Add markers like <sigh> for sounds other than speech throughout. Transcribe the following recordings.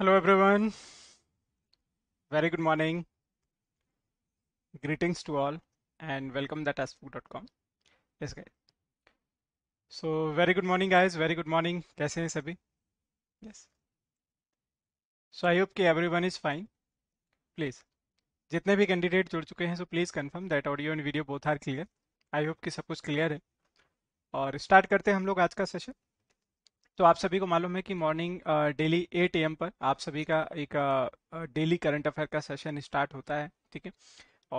Hello, everyone. Very good morning. Greetings to all and welcome that asfu.com. Yes, guys. So, very good morning, guys. Very good morning. कैसे हैं सभी? Yes. So, I hope कि everyone is fine. Please. जितने भी candidate जुड़ चुके हैं so please confirm that audio and video both are clear I hope कि सब कुछ क्लियर है और स्टार्ट करते हैं हम लोग आज का सेशन तो आप सभी को मालूम है कि मॉर्निंग डेली एट ए पर आप सभी का एक डेली करंट अफेयर का सेशन स्टार्ट होता है ठीक है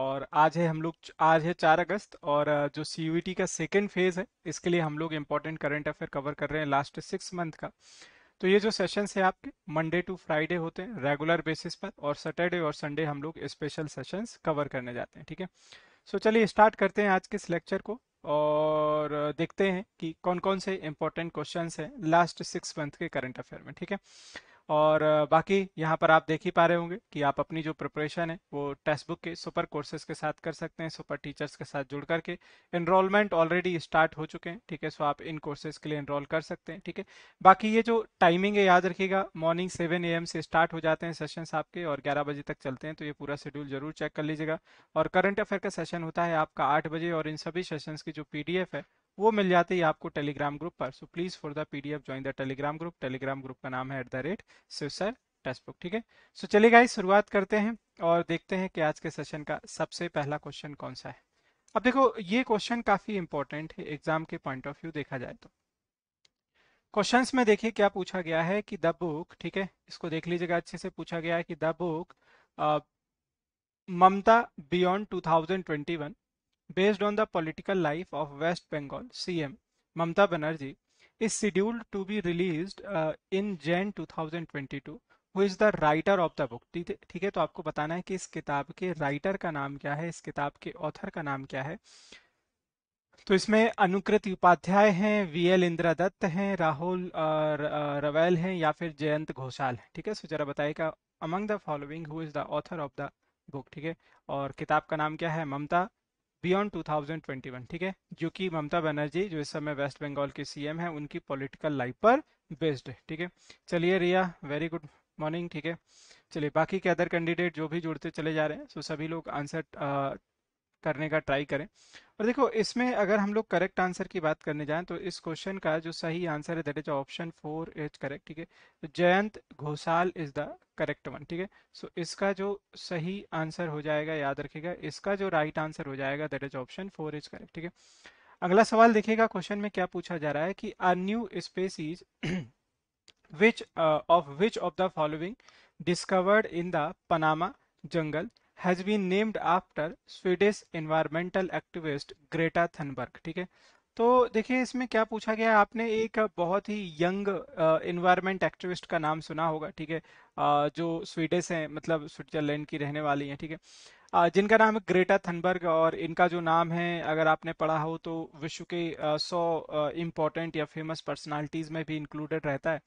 और आज है हम लोग आज है चार अगस्त और जो सी e का सेकेंड फेज है इसके लिए हम लोग इम्पोर्टेंट करंट अफेयर कवर कर रहे हैं लास्ट सिक्स मंथ का तो ये जो सेशन है आपके मंडे टू फ्राइडे होते हैं रेगुलर बेसिस पर और सैटरडे और संडे हम लोग स्पेशल सेशंस कवर करने जाते हैं ठीक है सो चलिए स्टार्ट करते हैं आज के इस लेक्चर को और देखते हैं कि कौन कौन से इंपॉर्टेंट क्वेश्चन हैं लास्ट सिक्स मंथ के करंट अफेयर में ठीक है और बाकी यहाँ पर आप देख ही पा रहे होंगे कि आप अपनी जो प्रिपरेशन है वो टेक्स्ट बुक के सुपर कोर्सेज के साथ कर सकते हैं सुपर टीचर्स के साथ जुड़ करके एनरोलमेंट ऑलरेडी स्टार्ट हो चुके हैं ठीक है सो आप इन कोर्सेज के लिए एनरोल कर सकते हैं ठीक है बाकी ये जो टाइमिंग है याद रखिएगा मॉर्निंग सेवन ए से स्टार्ट हो जाते हैं सेशंस आपके और ग्यारह बजे तक चलते हैं तो ये पूरा शेड्यूल जरूर चेक कर लीजिएगा और करंट अफेयर का सेशन होता है आपका आठ बजे और इन सभी सेशन की जो एफ है वो मिल जाते ही आपको टेलीग्राम ग्रुप पर so please for the PDF join the Telegram group Telegram group का नाम है at the rate Shiv sir textbook ठीक है सो चलिए गाइस शुरुआत करते हैं और देखते हैं कि आज के सेशन का सबसे पहला क्वेश्चन कौन सा है अब देखो ये क्वेश्चन काफी इंपॉर्टेंट है एग्जाम के पॉइंट ऑफ व्यू देखा जाए तो क्वेश्चन में देखिए क्या पूछा गया है कि द बुक ठीक है इसको देख लीजिएगा अच्छे से पूछा गया है कि the book Mamata beyond two one based on the political life of West Bengal CM Mamta Banerjee is scheduled to be released uh, in Jan 2022 who is the writer of the book ठीक है तो आपको बताना है कि इस किताब के राइटर का नाम क्या है इस किताब के ऑथर का नाम क्या है तो इसमें अनुकृत उपाध्याय हैं वी एल इंदिरा दत्त हैं राहुल uh, uh, रवेल हैं या फिर जयंत घोषाल ठीक है सो जरा बताएगा among the following who is the author of the book ठीक है और किताब का नाम क्या है ममता बियॉन्ड 2021 ठीक है जो कि ममता बनर्जी जो इस समय वेस्ट बंगाल के सीएम है उनकी पॉलिटिकल लाइफ पर बेस्ड है ठीक है चलिए रिया वेरी गुड मॉर्निंग ठीक है चलिए बाकी के अदर कैंडिडेट जो भी जुड़ते चले जा रहे हैं सो सभी लोग आंसर करने का ट्राई करें और देखो इसमें अगर हम लोग करेक्ट आंसर की बात करने जाएं तो इस क्वेश्चन का जो सही आंसर है that is option four is correct ठीक है तो Jayant Ghoshal is the correct one ठीक है सो इसका जो सही आंसर हो जाएगा याद रखिएगा इसका जो राइट right आंसर हो जाएगा that is option four is correct ठीक है अगला सवाल देखिएगा क्वेश्चन में क्या पूछा जा रहा है कि are new species which of which of the following discovered in the Panama jungle has been named after Swedish environmental activist Greta Thunberg ठीक है तो देखिए इसमें क्या पूछा गया आपने एक बहुत ही यंग इन्वायरमेंट एक्टिविस्ट का नाम सुना होगा ठीक है जो स्वीडिश हैं मतलब स्विट्जरलैंड की रहने वाली हैं ठीक है थीके? जिनका नाम है ग्रेटा थनबर्ग और इनका जो नाम है अगर आपने पढ़ा हो तो विश्व के सौ इम्पोर्टेंट या फेमस पर्सनालिटीज़ में भी इंक्लूडेड रहता है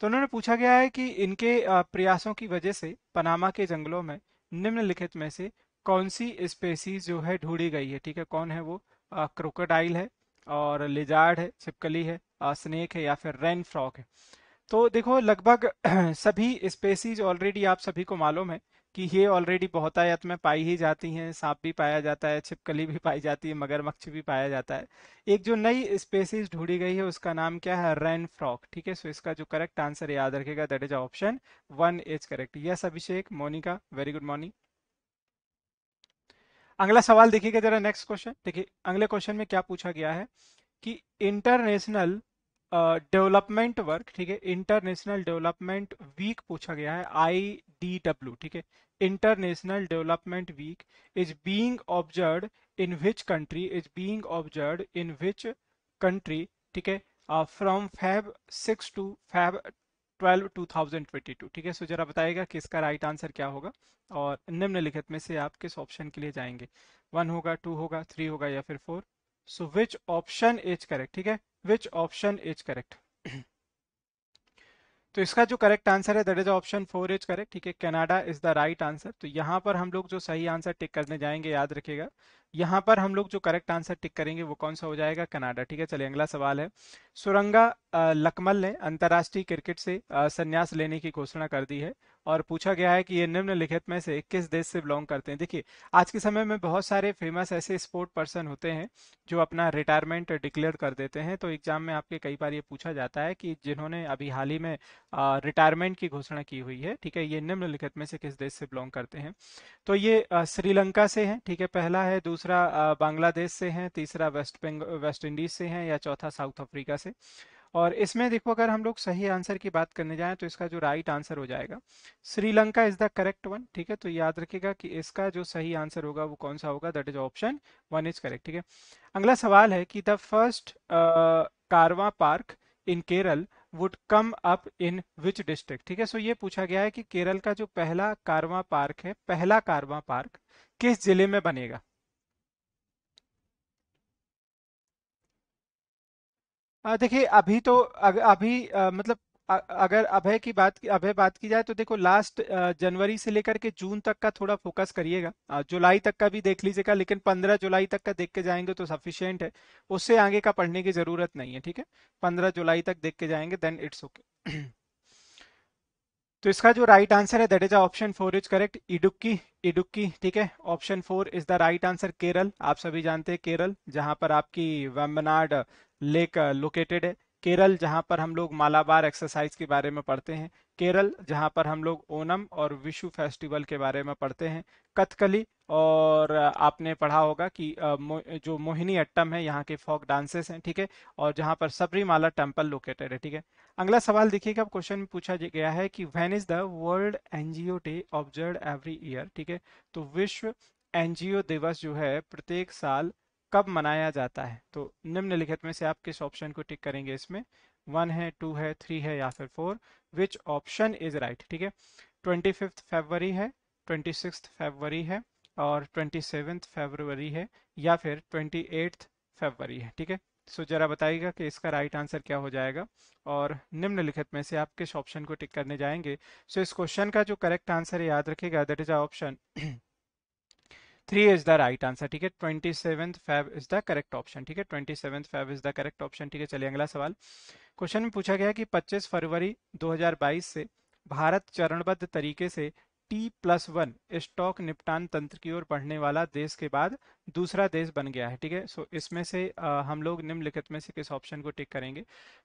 तो उन्होंने पूछा गया है कि इनके प्रयासों की वजह से पनामा के जंगलों में निम्नलिखित में से कौन सी स्पेसीज जो है ढूंढी गई है ठीक है कौन है वो क्रोकोडाइल है और लिजार्ड है छिपकली है स्नेक है या फिर रेन फ्रॉक है तो देखो लगभग <clears throat> सभी स्पेसीज ऑलरेडी आप सभी को मालूम है कि ये ऑलरेडी बहुतायत में पाई ही जाती हैं सांप भी पाया जाता है छिपकली भी पाई जाती है मगरमच्छ भी पाया जाता है एक जो नई स्पेसिस ढूंढी गई है उसका नाम क्या है रेन फ्रॉक ठीक है सो इसका जो करेक्ट आंसर याद रखेगा that is option one is correct yes Abhishek Monika very good morning अगला सवाल देखिएगा जरा नेक्स्ट क्वेश्चन देखिए अगले क्वेश्चन में क्या पूछा गया है कि इंटरनेशनल डेवलपमेंट वर्क ठीक है इंटरनेशनल डेवलपमेंट वीक पूछा गया है आई डी डब्ल्यू ठीक है International Development Week is being observed in which country is being observed in which country ठीक है from Feb six to Feb twelve two thousand twenty two ठीक है so जरा बताएगा कि इसका राइट आंसर क्या होगा और निम्नलिखित में से आप किस ऑप्शन के लिए जाएंगे वन होगा टू होगा थ्री होगा या फिर four so which option is correct ठीक है विच ऑप्शन इज करेक्ट तो इसका जो करेक्ट आंसर है that is option four is correct ठीक है Canada is the right answer तो यहाँ पर हम लोग जो सही आंसर टिक करने जाएंगे याद रखिएगा यहाँ पर हम लोग जो करेक्ट आंसर टिक करेंगे वो कौन सा हो जाएगा कनाडा ठीक है चलिए अगला सवाल है सुरंगा लकमल ने अंतर्राष्ट्रीय क्रिकेट से संन्यास लेने की घोषणा कर दी है और पूछा गया है कि ये निम्नलिखित में से किस देश से बिलोंग करते हैं देखिए आज के समय में बहुत सारे फेमस ऐसे स्पोर्ट पर्सन होते हैं जो अपना रिटायरमेंट डिक्लेयर कर देते हैं तो एग्जाम में आपके कई बार ये पूछा जाता है कि जिन्होंने अभी हाल ही में रिटायरमेंट की घोषणा की हुई है ठीक है ये निम्नलिखित में से किस देश से बिलोंग करते हैं तो ये श्रीलंका से है ठीक है पहला है दूसरा दूसरा बांग्लादेश से हैं तीसरा वेस्ट बेंग वेस्ट इंडीज से हैं या चौथा साउथ अफ्रीका से और इसमें देखो अगर हम लोग सही आंसर की बात करने जाएं तो इसका जो राइट आंसर हो जाएगा Sri Lanka is the correct one ठीक है तो याद रखिएगा कि इसका जो सही आंसर होगा वो कौन सा होगा that is option one is correct ठीक है अगला सवाल है कि the first caravan park in Kerala would come up in which district ठीक है सो ये पूछा गया है कि केरल का जो पहला कारवा पार्क है पहला कारवा पार्क किस जिले में बनेगा देखिए अभी तो अग, अभी आ, मतलब अगर अभय की बात अभय बात की जाए तो देखो लास्ट जनवरी से लेकर के जून तक का थोड़ा फोकस करिएगा जुलाई तक का भी देख लीजिएगा लेकिन पंद्रह जुलाई तक का देख के जाएंगे तो सफिशियंट है उससे आगे का पढ़ने की जरूरत नहीं है ठीक है पंद्रह जुलाई तक देख के जाएंगे देन इट्स ओके तो इसका जो राइट आंसर है that is option four is correct Idukki Idukki ठीक है option four is the right answer Kerala आप सभी जानते हैं केरल जहां पर आपकी वेम्बनाड लेक लोकेटेड है केरल जहां पर हम लोग मालाबार एक्सरसाइज के बारे में पढ़ते हैं केरल जहां पर हम लोग ओनम और विशु फेस्टिवल के बारे में पढ़ते हैं कथकली और आपने पढ़ा होगा कि जो मोहिनी अट्टम है यहाँ के फोक डांसेस हैं ठीक है और जहाँ पर सबरीमाला टेम्पल लोकेटेड है ठीक है अगला सवाल देखिएगा अब क्वेश्चन में पूछा गया है कि when is the world NGO day observe every year ठीक है तो विश्व एनजीओ दिवस जो है प्रत्येक साल कब मनाया जाता है तो निम्नलिखित में से आप किस ऑप्शन को टिक करेंगे इसमें वन है टू है थ्री है या फिर four which option is right ठीक है ट्वेंटी फिफ्थ फेबररी है ट्वेंटी सिक्स फेबररी है और ट्वेंटी सेवेंथ फेबररी है या फिर ट्वेंटी एट्थ फेबररी है ठीक है सो जरा बताइएगा कि इसका राइट right आंसर क्या हो जाएगा और निम्नलिखित में से आप किस ऑप्शन को टिक करने जाएंगे सो so, इस क्वेश्चन का जो करेक्ट आंसर है याद रखेगा that is a option three is the right answer ठीक है twenty seven five is the correct option ठीक है twenty seven five is the correct option ठीक है चलिए अगला सवाल क्वेश्चन में पूछा गया कि 25 फरवरी 2022 से भारत चरणबद्ध तरीके से टी प्लस वन स्टॉक निपटान तंत्र की ओर बढ़ने वाला देश के बाद दूसरा देश बन गया है ठीक है सो इसमें से आ, हम लोग निम्नलिखित में से किस ऑप्शन को टिक करेंगे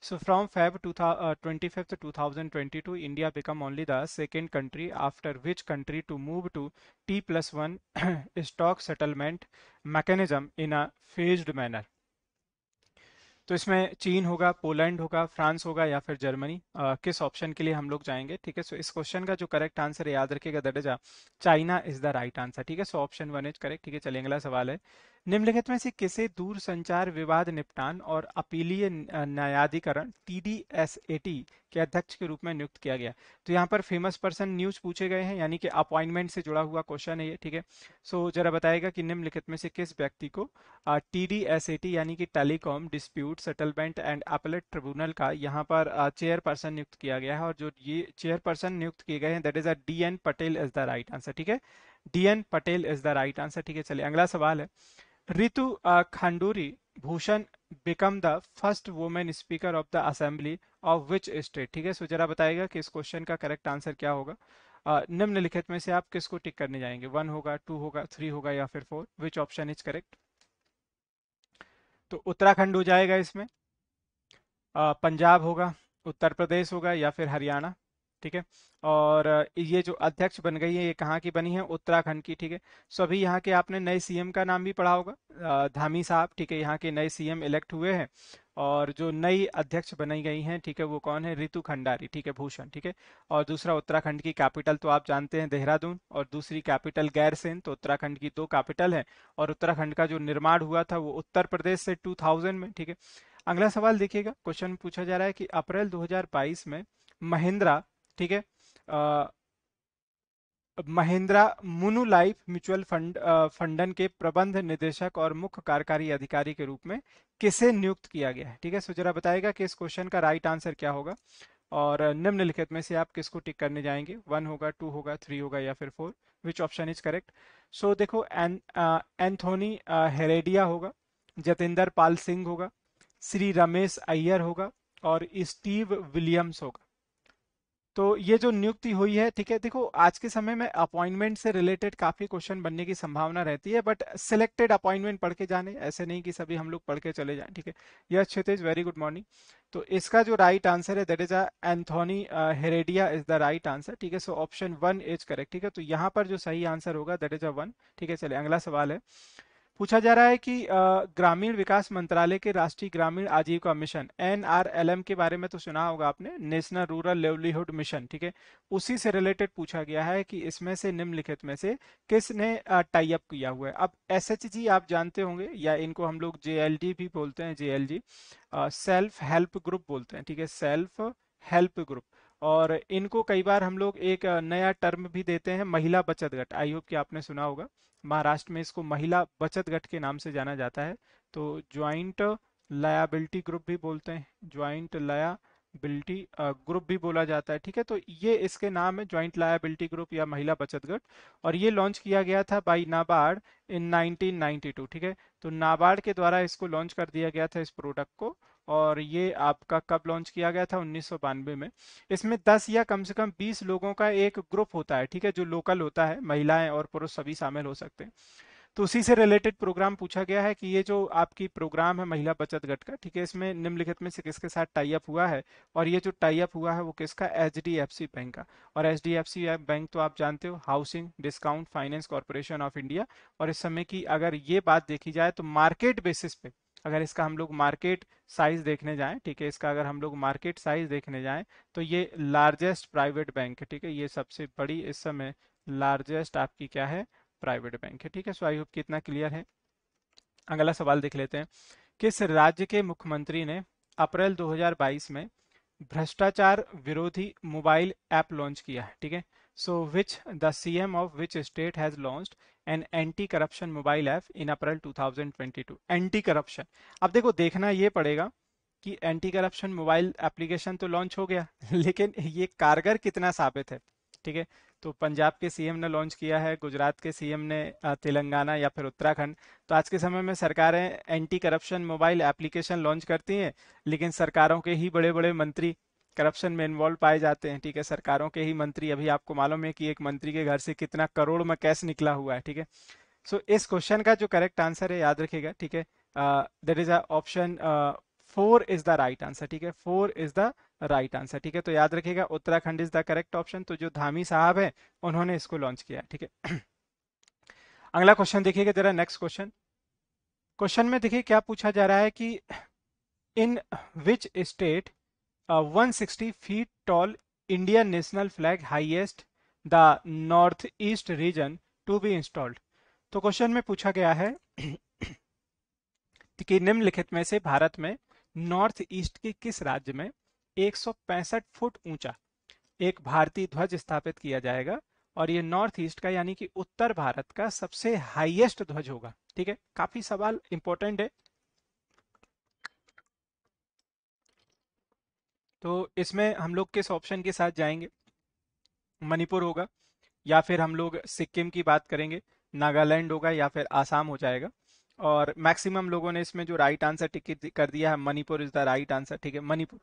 so from Feb twenty fifth two thousand twenty two India become only the second country after which country to move to T plus one stock settlement mechanism in a phased manner <clears throat> तो इसमें चीन होगा Poland होगा France होगा या फिर Germany आ, किस option के लिए हम लोग जाएंगे ठीक है सो इस क्वेश्चन का जो करेक्ट आंसर है याद रखिएगा that is China is the right answer ठीक है so option one is correct ठीक है चलिए अगला सवाल है निम्नलिखित में से किसे दूर संचार विवाद निपटान और अपीलीय न्यायाधिकरण T D S A T के अध्यक्ष के रूप में नियुक्त किया गया तो यहाँ पर फेमस पर्सन न्यूज पूछे गए हैं यानी कि अपॉइंटमेंट से जुड़ा हुआ क्वेश्चन है ये ठीक है सो जरा बताएगा कि निम्नलिखित में से किस व्यक्ति को T D S A T यानी कि telecom dispute settlement and appellate tribunal का यहाँ पर चेयरपर्सन नियुक्त किया गया है और जो ये चेयरपर्सन नियुक्त किए गए हैं that is a D N Patel is the right answer ठीक है D N Patel is the right answer ठीक है चलिए अगला सवाल है Ritu Khanduri Bhushan become the first women speaker of the assembly of which state ठीक है सो जरा बताएगा कि इस क्वेश्चन का करेक्ट आंसर क्या होगा uh, निम्नलिखित में से आप किसको टिक करने जाएंगे वन होगा टू होगा थ्री होगा या फिर four which option is correct तो उत्तराखंड हो जाएगा इसमें uh, पंजाब होगा उत्तर प्रदेश होगा या फिर हरियाणा ठीक है और ये जो अध्यक्ष बन गई है ये कहाँ की बनी है उत्तराखंड की ठीक है सो अभी यहाँ के आपने नए सीएम का नाम भी पढ़ा होगा धामी साहब ठीक है यहाँ के नए सीएम इलेक्ट हुए हैं और जो नई अध्यक्ष बनाई गई हैं ठीक है वो कौन है रितु खंडारी ठीक है भूषण ठीक है और दूसरा उत्तराखंड की कैपिटल तो आप जानते हैं देहरादून और दूसरी कैपिटल गैरसेन तो उत्तराखंड की दो कैपिटल है और उत्तराखंड का जो निर्माण हुआ था वो उत्तर प्रदेश से टू में ठीक है अगला सवाल देखिएगा क्वेश्चन पूछा जा रहा है कि अप्रैल दो में महिंद्रा ठीक है Mahindra Manulife mutual fund फंडन के प्रबंध निदेशक और मुख्य कार्यकारी अधिकारी के रूप में किसे नियुक्त किया गया है ठीक है सो जरा बताएगा कि इस क्वेश्चन का राइट आंसर क्या होगा और निम्नलिखित में से आप किसको टिक करने जाएंगे वन होगा टू होगा थ्री होगा या फिर four which option is correct so देखो एन एंथोनी हेरेडिया होगा जतेंद्र पाल सिंह होगा श्री रमेश अय्यर होगा और स्टीव विलियम्स होगा तो ये जो नियुक्ति हुई है ठीक है देखो आज के समय में अपॉइंटमेंट से रिलेटेड काफी क्वेश्चन बनने की संभावना रहती है बट सिलेक्टेड अपॉइंटमेंट पढ़ के जाने ऐसे नहीं कि सभी हम लोग पढ़ के चले जाएं ठीक है yes Kshitij very good morning तो इसका जो राइट आंसर है that is Anthony Heredia is the right answer ठीक है so option one is correct ठीक है तो यहाँ पर जो सही आंसर होगा दैट इज अ वन ठीक है चले अगला सवाल है पूछा जा रहा है कि ग्रामीण विकास मंत्रालय के राष्ट्रीय ग्रामीण आजीविका मिशन एनआरएलएम के बारे में तो सुना होगा आपने नेशनल रूरल लेवलीहुड मिशन ठीक है उसी से रिलेटेड पूछा गया है कि इसमें से निम्नलिखित में से किसने टाई अप किया हुआ है अब एस आप जानते होंगे या इनको हम लोग जे भी बोलते हैं जे सेल्फ हेल्प ग्रुप बोलते हैं ठीक है सेल्फ हेल्प ग्रुप और इनको कई बार हम लोग एक नया टर्म भी देते हैं महिला बचत गट आई होप कि आपने सुना होगा महाराष्ट्र में इसको महिला बचत गट के नाम से जाना जाता है तो ज्वाइंट लायाबिलिटी ग्रुप भी बोलते हैं ज्वाइंट लाया लायबिलिटी ग्रुप uh, भी बोला जाता है ठीक है तो ये इसके नाम है ज्वाइंट लायबिलिटी ग्रुप या महिला बचत गट और ये लॉन्च किया गया था बाई नाबार्ड इन 1992 ठीक है तो नाबार्ड के द्वारा इसको लॉन्च कर दिया गया था इस प्रोडक्ट को और ये आपका कब लॉन्च किया गया था उन्नीस में इसमें 10 या कम से कम 20 लोगों का एक ग्रुप होता है ठीक है जो लोकल होता है महिलाएं और पुरुष सभी शामिल हो सकते हैं तो उसी से रिलेटेड प्रोग्राम पूछा गया है कि ये जो आपकी प्रोग्राम है महिला बचत गट का ठीक है इसमें निम्नलिखित में से किसके साथ टाई अप हुआ है और ये जो टाई अप हुआ है वो किसका H D F C bank का और H D F C bank तो आप जानते हो housing discount finance corporation of India और इस समय की अगर ये बात देखी जाए तो मार्केट बेसिस पे अगर इसका हम लोग मार्केट साइज देखने जाएं ठीक है इसका अगर हम लोग मार्केट साइज देखने जाएं तो ये लार्जेस्ट प्राइवेट बैंक है ठीक है ये सबसे बड़ी इस समय लार्जेस्ट आपकी क्या है प्राइवेट बैंक है ठीक है सो आई होप कितना क्लियर है अगला सवाल देख लेते हैं किस राज्य के मुख्यमंत्री ने अप्रैल 2022 में भ्रष्टाचार विरोधी मोबाइल ऐप लॉन्च किया है ठीक है so which the CM of which state has launch an anti corruption mobile app in April 2022 anti corruption अब देखो देखना ये पड़ेगा कि एंटी करप्शन मोबाइल एप्लीकेशन तो लॉन्च हो गया <laughs> लेकिन ये कारगर कितना साबित है ठीक है तो पंजाब के सीएम ने लॉन्च किया है गुजरात के सीएम ने तेलंगाना या फिर उत्तराखंड तो आज के समय में सरकारें anti corruption mobile application launch करती हैं लेकिन सरकारों के ही बड़े बड़े मंत्री करप्शन में इन्वॉल्व पाए जाते हैं ठीक है सरकारों के ही मंत्री अभी आपको मालूम है कि एक मंत्री के घर से कितना करोड़ में कैश निकला हुआ है ठीक है सो इस क्वेश्चन का जो करेक्ट आंसर है याद रखेगा ठीक है that is option four is the right answer ठीक है four is the right answer ठीक है तो याद रखिएगा Uttarakhand is the correct option तो जो धामी साहब है उन्होंने इसको लॉन्च किया ठीक है <clears throat> अगला क्वेश्चन देखिएगा जरा नेक्स्ट क्वेश्चन क्वेश्चन में देखिए क्या पूछा जा रहा है कि in which state 160 feet tall Indian national flag highest the north east region to be installed तो क्वेश्चन में पूछा गया है <clears throat> कि निम्नलिखित में से भारत में नॉर्थ ईस्ट के किस राज्य में 165 फुट ऊंचा एक भारतीय ध्वज स्थापित किया जाएगा और ये नॉर्थ ईस्ट का यानी कि उत्तर भारत का सबसे हाईएस्ट ध्वज होगा ठीक है काफी सवाल इंपॉर्टेंट है तो इसमें हम लोग किस ऑप्शन के साथ जाएंगे मणिपुर होगा या फिर हम लोग सिक्किम की बात करेंगे नागालैंड होगा या फिर आसाम हो जाएगा और मैक्सिमम लोगों ने इसमें जो राइट आंसर टिकट कर दिया है Manipur is the right answer ठीक है मणिपुर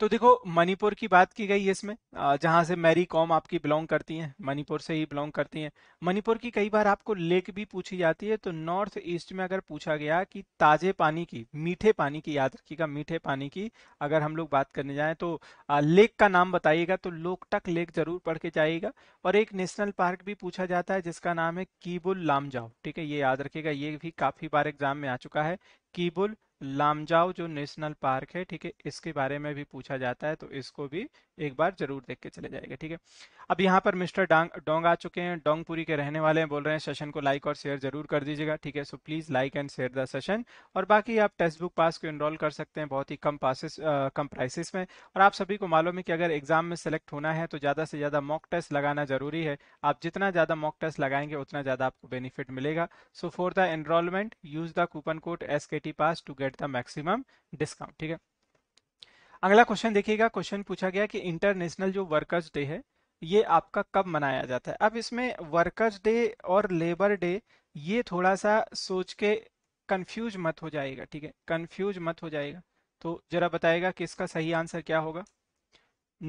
तो देखो मणिपुर की बात की गई है इसमें जहां से मैरी कॉम आपकी बिलोंग करती हैं मणिपुर से ही बिलोंग करती हैं मणिपुर की कई बार आपको लेक भी पूछी जाती है तो नॉर्थ ईस्ट में अगर पूछा गया कि ताजे पानी की मीठे पानी की याद रखिएगा मीठे पानी की अगर हम लोग बात करने जाएं तो लेक का नाम बताइएगा तो लोकटक लेक जरूर पढ़ के जाइएगा और एक नेशनल पार्क भी पूछा जाता है जिसका नाम है कीबुल लामजाओ ठीक है ये याद रखिएगा ये भी काफी बार एग्जाम में आ चुका है कीबुल लामजाओ जो नेशनल पार्क है ठीक है इसके बारे में भी पूछा जाता है तो इसको भी एक बार जरूर देख के चले जाएगा ठीक है अब यहाँ पर मिस्टर डांग डोंग आ चुके हैं डोंगपुरी के रहने वाले हैं बोल रहे हैं सेशन को लाइक और शेयर जरूर कर दीजिएगा ठीक है so please like and share the session और बाकी आप टेक्स्ट बुक पास को इनरोल कर सकते हैं बहुत ही कम पासिस कम प्राइसिस में और आप सभी को मालूम है कि अगर एग्जाम में सेलेक्ट होना है तो ज्यादा से ज्यादा मॉक टेस्ट लगाना जरूरी है आप जितना ज्यादा मॉक टेस्ट लगाएंगे उतना ज्यादा आपको बेनिफिट मिलेगा so for the enrolment use the coupon code S pass to get get the maximum discount ठीक है अगला क्वेश्चन देखिएगा क्वेश्चन पूछा गया कि इंटरनेशनल जो वर्कर्स डे है ये आपका कब मनाया जाता है अब इसमें वर्कर्स डे और लेबर डे ये थोड़ा सा सोच के कंफ्यूज मत हो जाएगा ठीक है कंफ्यूज मत हो जाएगा तो जरा बताएगा कि इसका सही आंसर क्या होगा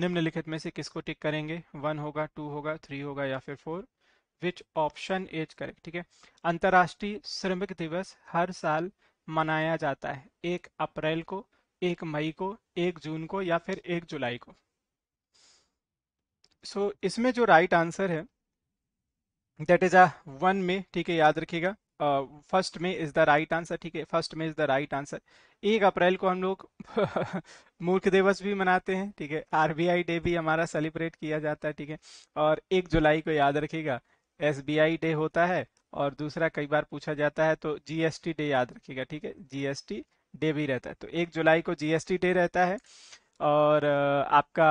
निम्नलिखित में से किसको टिक करेंगे वन होगा टू होगा थ्री होगा या फिर four which option is correct ठीक है अंतर्राष्ट्रीय श्रमिक दिवस हर साल मनाया जाता है एक अप्रैल को एक मई को एक जून को या फिर एक जुलाई को सो so, इसमें जो राइट right आंसर है दैट इज अ वन में ठीक है याद रखिएगा फर्स्ट में इज द राइट आंसर ठीक है फर्स्ट में इज द राइट आंसर एक अप्रैल को हम लोग <laughs> मूर्ख दिवस भी मनाते हैं ठीक है आरबीआई डे भी हमारा सेलिब्रेट किया जाता है ठीक है और एक जुलाई को याद रखिएगा एसबीआई डे होता है और दूसरा कई बार पूछा जाता है तो जीएसटी डे याद रखिएगा ठीक है जीएसटी डे भी रहता है तो एक जुलाई को जीएसटी डे रहता है और आपका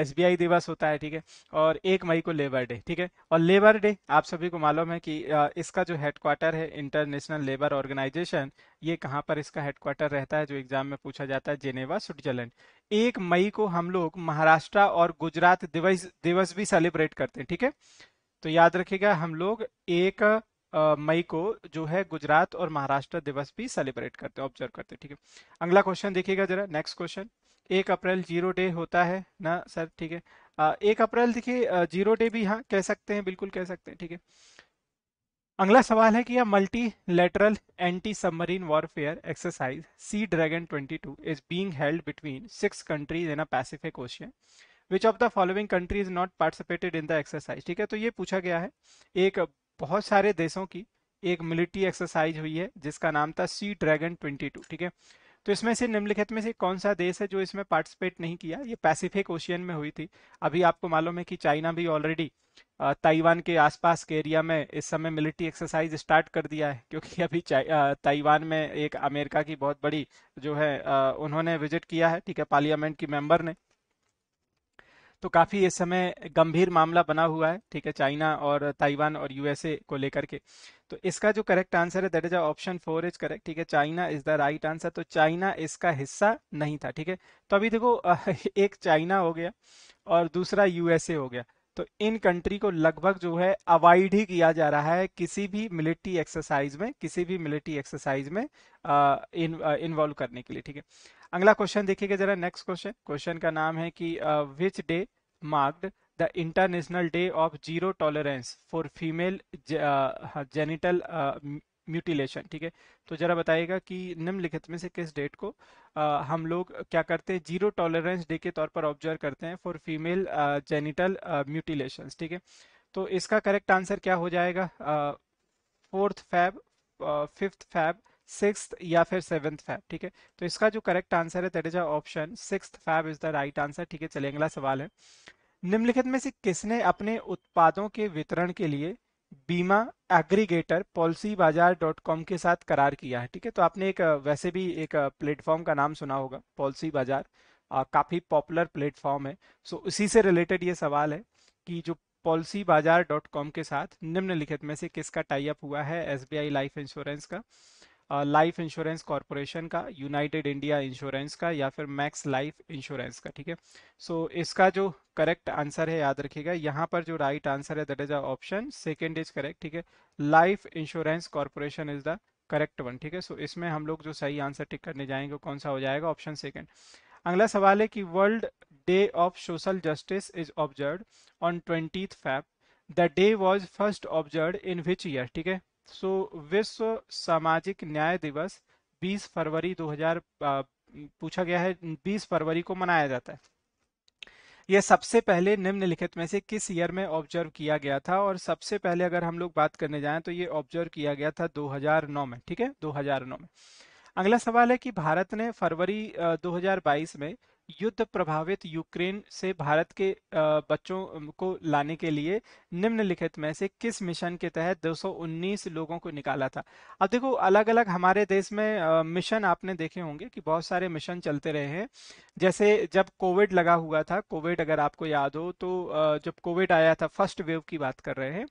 एसबीआई दिवस होता है ठीक है और एक मई को लेबर डे ठीक है और लेबर डे आप सभी को मालूम है कि इसका जो हेडक्वार्टर है इंटरनेशनल लेबर ऑर्गेनाइजेशन ये कहाँ पर इसका हेडक्वार्टर रहता है जो एग्जाम में पूछा जाता है जेनेवा स्विट्जरलैंड एक मई को हम लोग महाराष्ट्र और गुजरात दिवस दिवस भी सेलिब्रेट करते हैं ठीक है थीके? तो याद रखिएगा हम लोग एक मई को जो है गुजरात और महाराष्ट्र दिवस भी सेलिब्रेट करते हैं ऑब्जर्व करते ठीक है अगला क्वेश्चन देखिएगा जरा नेक्स्ट क्वेश्चन एक अप्रैल जीरो डे होता है ना सर ठीक है एक अप्रैल देखिए जीरो डे भी हाँ कह सकते हैं बिल्कुल कह सकते हैं ठीक है अगला सवाल है कि यह multilateral anti submarine warfare exercise Sea Dragon 22 is being held between six countries in a Pacific Ocean which of the following countries not participated in the exercise ठीक है तो ये पूछा गया है एक बहुत सारे देशों की एक मिलिट्री एक्सरसाइज हुई है जिसका नाम था सी ड्रैगन टू ठीक है तो इसमें से निम्नलिखित में से कौन सा देश है जो इसमें पार्टिसिपेट नहीं किया ये पैसिफिक ओशियन में हुई थी अभी आपको मालूम है कि चाइना भी ऑलरेडी ताइवान के आसपास के एरिया में इस समय मिलिट्री एक्सरसाइज स्टार्ट कर दिया है क्योंकि अभी ताइवान में एक अमेरिका की बहुत बड़ी जो है उन्होंने विजिट किया है ठीक है पार्लियामेंट की मेंबर ने तो काफ़ी इस समय गंभीर मामला बना हुआ है ठीक है चाइना और ताइवान और यूएसए को लेकर के तो इसका जो करेक्ट आंसर है that is option four is correct ठीक है China is the right answer तो चाइना इसका हिस्सा नहीं था ठीक है तो अभी देखो <laughs> एक चाइना हो गया और दूसरा यूएसए हो गया तो इन कंट्री को लगभग जो है अवॉइड ही किया जा रहा है किसी भी मिलिट्री एक्सरसाइज में किसी भी मिलिट्री एक्सरसाइज में इन्वॉल्व करने के लिए ठीक है अगला क्वेश्चन देखिएगा जरा नेक्स्ट क्वेश्चन क्वेश्चन का नाम है कि which day marked the international day of zero tolerance for female genital mutilation ठीक है तो जरा बताइएगा कि निम्नलिखित में से किस डेट को आ, हम लोग क्या करते हैं जीरो टॉलरेंस डे के तौर पर ऑब्जर्व करते हैं फॉर फीमेल जेनिटल म्यूटिलेशन ठीक है तो इसका करेक्ट आंसर क्या हो जाएगा fourth Feb fifth Feb six या फिर सेवेंथ फैब ठीक है तो इसका जो करेक्ट आंसर है that is option six Feb is the right answer ठीक है चलिए अगला सवाल है निम्नलिखित में से किसने अपने उत्पादों के वितरण के लिए बीमा aggregator Policybazaar dot com के साथ करार किया है ठीक है तो आपने एक वैसे भी एक प्लेटफॉर्म का नाम सुना होगा पॉलिसी बाजार काफ़ी पॉपुलर प्लेटफॉर्म है सो इसी उसी से रिलेटेड ये सवाल है कि जो पॉलिसी बाजार डॉट कॉम के साथ निम्नलिखित में से किसका टाइप हुआ है एस लाइफ इंश्योरेंस का लाइफ इंश्योरेंस कॉरपोरेशन का यूनाइटेड इंडिया इंश्योरेंस का या फिर मैक्स लाइफ इंश्योरेंस का ठीक है सो इसका जो करेक्ट आंसर है याद रखिएगा यहाँ पर जो राइट आंसर है that is a option second is correct ठीक है life insurance corporation is the correct one ठीक है सो इसमें हम लोग जो सही आंसर टिक करने जाएंगे कौन सा हो जाएगा ऑप्शन सेकेंड अगला सवाल है कि world day of social justice is observe on twenty Feb the day was first observe in which year ठीक है सो विश्व सामाजिक न्याय दिवस 20 फरवरी 2000 पूछा गया है 20 फरवरी को मनाया जाता है यह सबसे पहले निम्नलिखित में से किस ईयर में ऑब्जर्व किया गया था और सबसे पहले अगर हम लोग बात करने जाएं तो ये ऑब्जर्व किया गया था 2009 में ठीक है 2009 में अगला सवाल है कि भारत ने फरवरी 2022 में युद्ध प्रभावित यूक्रेन से भारत के बच्चों को लाने के लिए निम्नलिखित में से किस मिशन के तहत 219 लोगों को निकाला था अब देखो अलग अलग हमारे देश में मिशन आपने देखे होंगे कि बहुत सारे मिशन चलते रहे हैं जैसे जब कोविड लगा हुआ था कोविड अगर आपको याद हो तो जब कोविड आया था फर्स्ट वेव की बात कर रहे हैं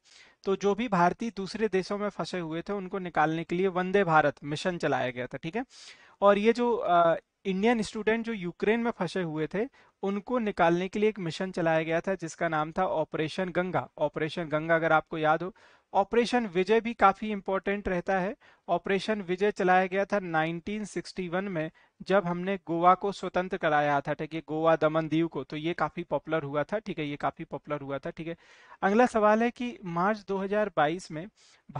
तो जो भी भारतीय दूसरे देशों में फंसे हुए थे उनको निकालने के लिए वंदे भारत मिशन चलाया गया था ठीक है और ये जो इंडियन स्टूडेंट जो यूक्रेन में फंसे हुए थे उनको निकालने के लिए एक मिशन चलाया गया था जिसका नाम था ऑपरेशन गंगा ऑपरेशन गंगा अगर आपको याद हो ऑपरेशन विजय भी काफ़ी इम्पोर्टेंट रहता है ऑपरेशन विजय चलाया गया था 1961 में जब हमने गोवा को स्वतंत्र कराया था ठीक है गोवा दमन दीव को तो ये काफ़ी पॉपुलर हुआ था ठीक है ये काफ़ी पॉपुलर हुआ था ठीक है अगला सवाल है कि मार्च 2022 में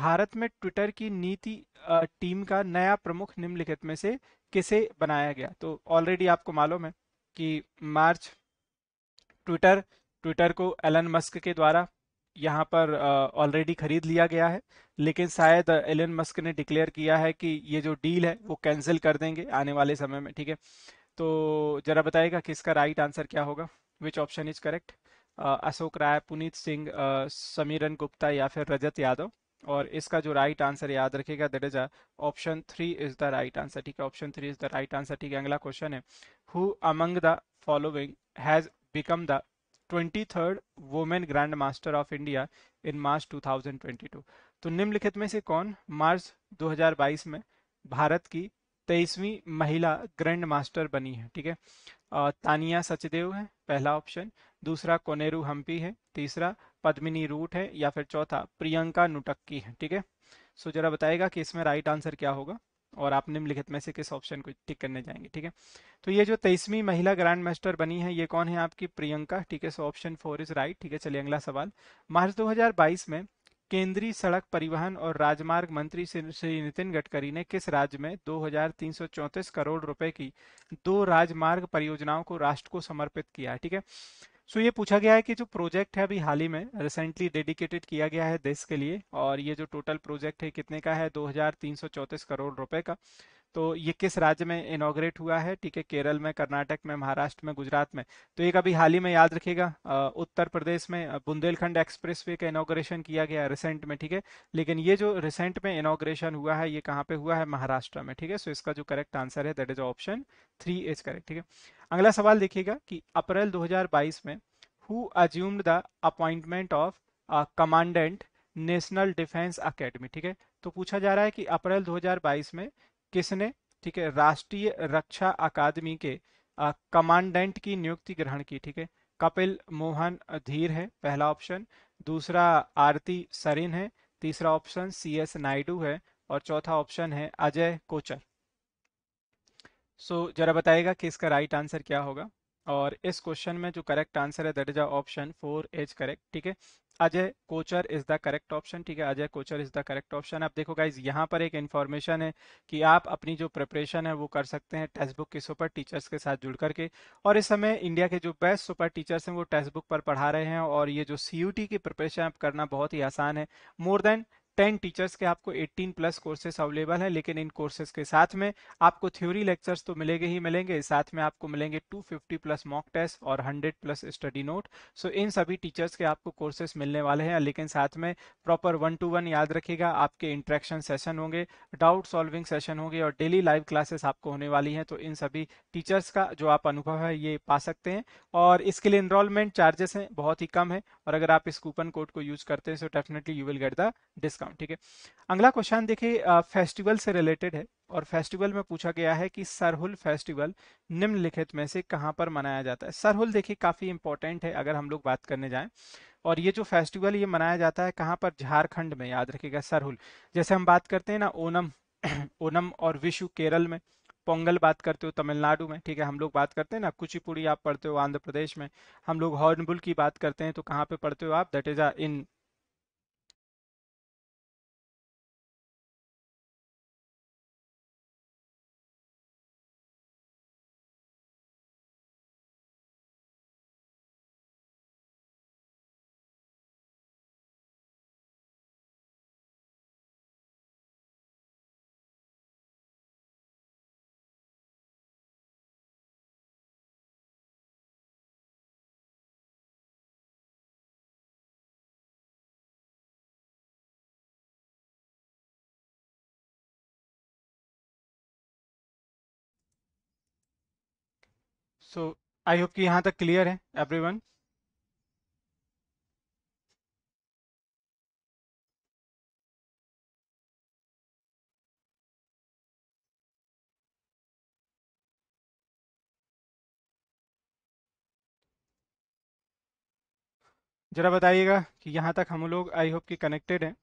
भारत में ट्विटर की नीति टीम का नया प्रमुख निम्नलिखित में से किसे बनाया गया तो ऑलरेडी आपको मालूम है कि मार्च ट्विटर ट्विटर को एलन मस्क के द्वारा यहाँ पर ऑलरेडी खरीद लिया गया है लेकिन शायद एलन मस्क ने डिक्लेयर किया है कि ये जो डील है वो कैंसिल कर देंगे आने वाले समय में ठीक है तो जरा बताएगा कि इसका राइट आंसर क्या होगा which option is correct Ashok Rai Puneet Singh Samiran Gupta या फिर रजत यादव और इसका जो राइट आंसर याद रखेगा that is option three is the right answer ठीक है option three is the right answer ठीक है अगला क्वेश्चन है who among the following has become the twenty third women grandmaster of India in March 2022 तो निम्नलिखित में से कौन मार्च 2022 में भारत की तेईसवीं महिला ग्रैंड मास्टर बनी है ठीक है तानिया सचदेव है पहला ऑप्शन दूसरा कोनेरू हम्पी है तीसरा पद्मिनी रूट है या फिर चौथा प्रियंका नुटक्की है ठीक है सो जरा बताएगा कि इसमें राइट आंसर क्या होगा और आप निम्नलिखित में से किस ऑप्शन को टिक करने जाएंगे ठीक है तो ये जो तेईसवीं महिला ग्रैंड मास्टर बनी है ये कौन है आपकी प्रियंका ठीक है so option four is right ठीक है चलिए अगला सवाल मार्च 2022 में केंद्रीय सड़क परिवहन और राजमार्ग मंत्री श्री नितिन गडकरी ने किस राज्य में दो करोड़ रुपए की दो राजमार्ग परियोजनाओं को राष्ट्र को समर्पित किया है ठीक है सो so, ये पूछा गया है कि जो प्रोजेक्ट है अभी हाल ही में रिसेंटली डेडिकेटेड किया गया है देश के लिए और ये जो टोटल प्रोजेक्ट है कितने का है दो करोड़ रुपए का तो ये किस राज्य में इनोग्रेट हुआ है ठीक है केरल में कर्नाटक में महाराष्ट्र में गुजरात में तो एक अभी हाल ही में याद रखिएगा उत्तर प्रदेश में बुंदेलखंड एक्सप्रेस वे का इनोग्रेशन किया गया रिसेंट में ठीक है लेकिन ये जो रिसेंट में इनोग्रेशन हुआ है ये कहाँ पे हुआ है महाराष्ट्र में ठीक है सो इसका जो करेक्ट आंसर है that is option three is correct ठीक है अगला सवाल देखिएगा कि अप्रैल 2022 में who assumed the appointment of commandant National Defence Academy ठीक है तो पूछा जा रहा है कि अप्रैल 2022 में किसने ठीक है राष्ट्रीय रक्षा अकादमी के कमांडेंट की नियुक्ति ग्रहण की ठीक है कपिल मोहन धीर है पहला ऑप्शन दूसरा आरती सरीन है तीसरा ऑप्शन सी एस नायडू है और चौथा ऑप्शन है अजय कोचर सो so, जरा बताएगा कि इसका राइट right आंसर क्या होगा और इस क्वेश्चन में जो करेक्ट आंसर है that is option four is correct ठीक है Ajay Kochar is the correct option ठीक है Ajay Kochar is the correct option आप देखो गाइज यहाँ पर एक इन्फॉर्मेशन है कि आप अपनी जो प्रिपरेशन है वो कर सकते हैं टेक्स्ट बुक के सुपर टीचर्स के साथ जुड़ करके और इस समय इंडिया के जो बेस्ट सुपर टीचर्स हैं वो टेक्स्ट बुक पर पढ़ा रहे हैं और ये जो सी की प्रिपरेशन आप करना बहुत ही आसान है मोर देन टेन टीचर्स के आपको एट्टीन प्लस कोर्सेस अवेलेबल हैं लेकिन इन कोर्सेज के साथ में आपको थ्योरी लेक्चर्स तो मिलेंगे ही मिलेंगे साथ में आपको मिलेंगे two fifty plus mock test और hundred plus study note so इन सभी टीचर्स के आपको कोर्सेस मिलने वाले हैं लेकिन साथ में प्रॉपर वन टू वन याद रखेगा आपके इंट्रैक्शन सेशन होंगे डाउट सॉल्विंग सेशन होंगे और डेली लाइव क्लासेस आपको होने वाली हैं तो इन सभी टीचर्स का जो आप अनुभव है ये पा सकते हैं और इसके लिए इनरोलमेंट चार्जेस हैं बहुत ही कम है और अगर आप इस कूपन कोड को यूज करते हैं so definitely you will get the discount हूँ ठीक है अगला क्वेश्चन देखिए फेस्टिवल से रिलेटेड है और फेस्टिवल में पूछा गया है कि सरहुल फेस्टिवल निम्नलिखित में से कहाँ पर मनाया जाता है सरहुल देखिए काफ़ी इंपॉर्टेंट है अगर हम लोग बात करने जाएं और ये जो फेस्टिवल ये मनाया जाता है कहाँ पर झारखंड में याद रखिएगा सरहुल जैसे हम बात करते हैं ना ओनम <clears throat> ओनम और विशु केरल में पोंगल बात करते हो तमिलनाडु में ठीक है हम लोग बात करते हैं ना कुचिपुड़ी आप पढ़ते हो आंध्र प्रदेश में हम लोग हॉर्नबुल की बात करते हैं तो कहाँ पे पढ़ते हो आप that is in so I hope कि यहां तक क्लियर है एवरीवन ज़रा बताइएगा कि यहां तक हम लोग आई होप कि कनेक्टेड हैं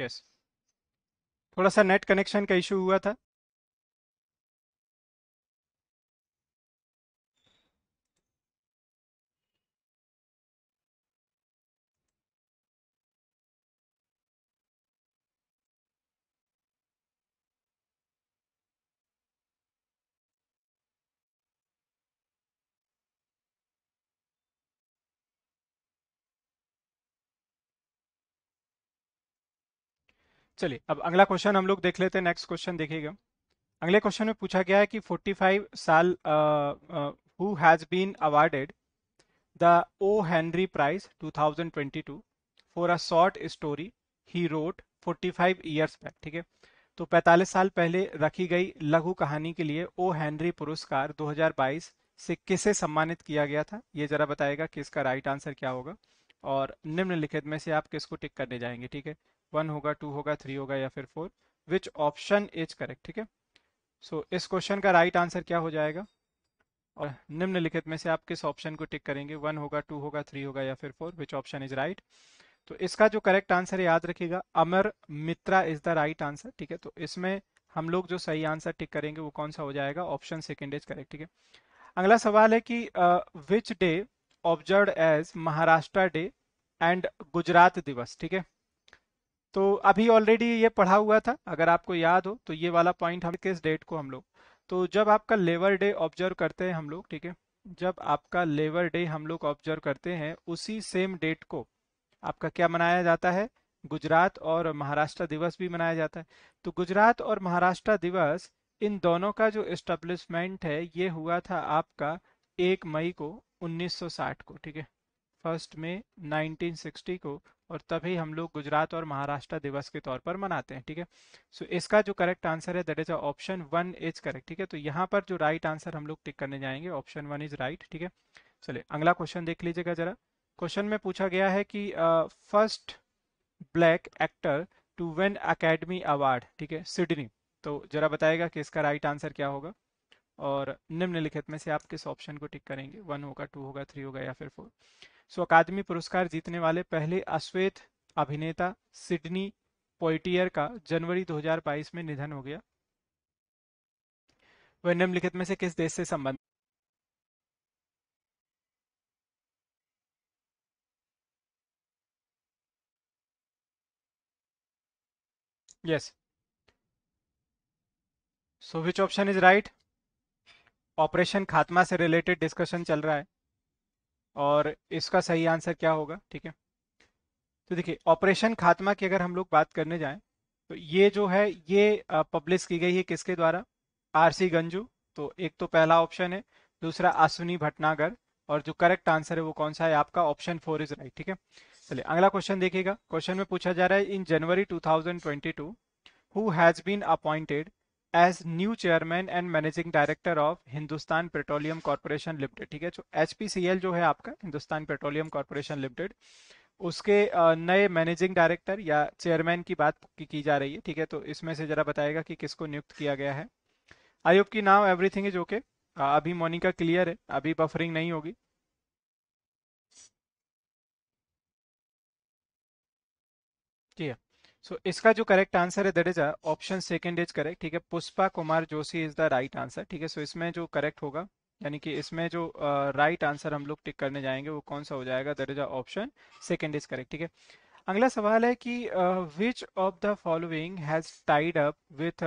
यस थोड़ा सा नेट कनेक्शन का इशू हुआ था चलिए अब अगला क्वेश्चन हम लोग देख लेते हैं नेक्स्ट क्वेश्चन देखिएगा अगले क्वेश्चन में पूछा गया है कि 45 साल who has been awarded the O Henry Prize 2022 for a short story he wrote 45 five years back ठीक है तो 45 साल पहले रखी गई लघु कहानी के लिए ओ हेनरी पुरस्कार 2022 से किसे सम्मानित किया गया था ये जरा बताएगा कि इसका राइट आंसर क्या होगा और निम्नलिखित में से आप किसको टिक करने जाएंगे ठीक है वन होगा टू होगा थ्री होगा या फिर four which option is correct ठीक है सो इस क्वेश्चन का राइट right आंसर क्या हो जाएगा और निम्नलिखित में से आप किस ऑप्शन को टिक करेंगे वन होगा टू होगा थ्री होगा या फिर four which option is right तो इसका जो करेक्ट आंसर है याद रखिएगा Amar Mitra is the right answer ठीक है तो इसमें हम लोग जो सही आंसर टिक करेंगे वो कौन सा हो जाएगा ऑप्शन सेकेंड इज करेक्ट ठीक है अगला सवाल है कि which day observe as Maharashtra day and Gujarat दिवस ठीक है तो अभी ऑलरेडी ये पढ़ा हुआ था अगर आपको याद हो तो ये वाला पॉइंट हम किस डेट को हम लोग तो जब आपका लेबर डे ऑब्जर्व करते हैं हम लोग ठीक है जब आपका लेबर डे हम लोग ऑब्जर्व करते हैं उसी सेम डेट को आपका क्या मनाया जाता है गुजरात और महाराष्ट्र दिवस भी मनाया जाता है तो गुजरात और महाराष्ट्र दिवस इन दोनों का जो एस्टेब्लिशमेंट है ये हुआ था आपका एक मई को 1960 को ठीक है फर्स्ट में 1960 को और तभी हम लोग गुजरात और महाराष्ट्र दिवस के तौर पर मनाते हैं ठीक है सो इसका जो करेक्ट आंसर है that is option one is correct ठीक है तो यहाँ पर जो राइट right आंसर हम लोग टिक करने जाएंगे ऑप्शन वन इज राइट ठीक है चलिए अगला क्वेश्चन देख लीजिएगा जरा क्वेश्चन में पूछा गया है कि first black actor to win Academy Award ठीक है सिडनी तो जरा बताएगा कि इसका राइट right आंसर क्या होगा और निम्नलिखित में से आप किस ऑप्शन को टिक करेंगे वन होगा टू होगा थ्री होगा या फिर फोर सो अकादमी पुरस्कार जीतने वाले पहले अश्वेत अभिनेता सिडनी पोइटियर का जनवरी 2022 में निधन हो गया वह निम्नलिखित में से किस देश से संबंध yes so which option is right operation खात्मा से रिलेटेड डिस्कशन चल रहा है और इसका सही आंसर क्या होगा ठीक है तो देखिए ऑपरेशन खात्मा की अगर हम लोग बात करने जाएं तो ये जो है ये पब्लिश की गई है किसके द्वारा आरसी गंजू तो एक तो पहला ऑप्शन है दूसरा आसुनी भटनागर और जो करेक्ट आंसर है वो कौन सा है आपका ऑप्शन फोर इज राइट ठीक है चलिए अगला क्वेश्चन देखिएगा क्वेश्चन में पूछा जा रहा है in January 2022 who has been appointed as new chairman and managing director of Hindustan Petroleum Corporation Limited ठीक है जो एच जो है आपका हिंदुस्तान पेट्रोलियम कॉरपोरेशन लिमिटेड उसके नए मैनेजिंग डायरेक्टर या चेयरमैन की बात की, की जा रही है ठीक है तो इसमें से जरा बताएगा कि किसको नियुक्त किया गया है आई होप की नाउ एवरीथिंग इज ओके अभी मोनिका क्लियर है अभी बफरिंग नहीं होगी ठीक है हाँ। सो इसका जो करेक्ट आंसर है that is option second is correct ठीक है Pushpa Kumar Joshi is the right answer ठीक है सो इसमें जो करेक्ट होगा यानी कि इसमें जो राइट uh, आंसर right हम लोग टिक करने जाएंगे वो कौन सा हो जाएगा that is option second is correct ठीक है अगला सवाल है कि which of the following has tied up with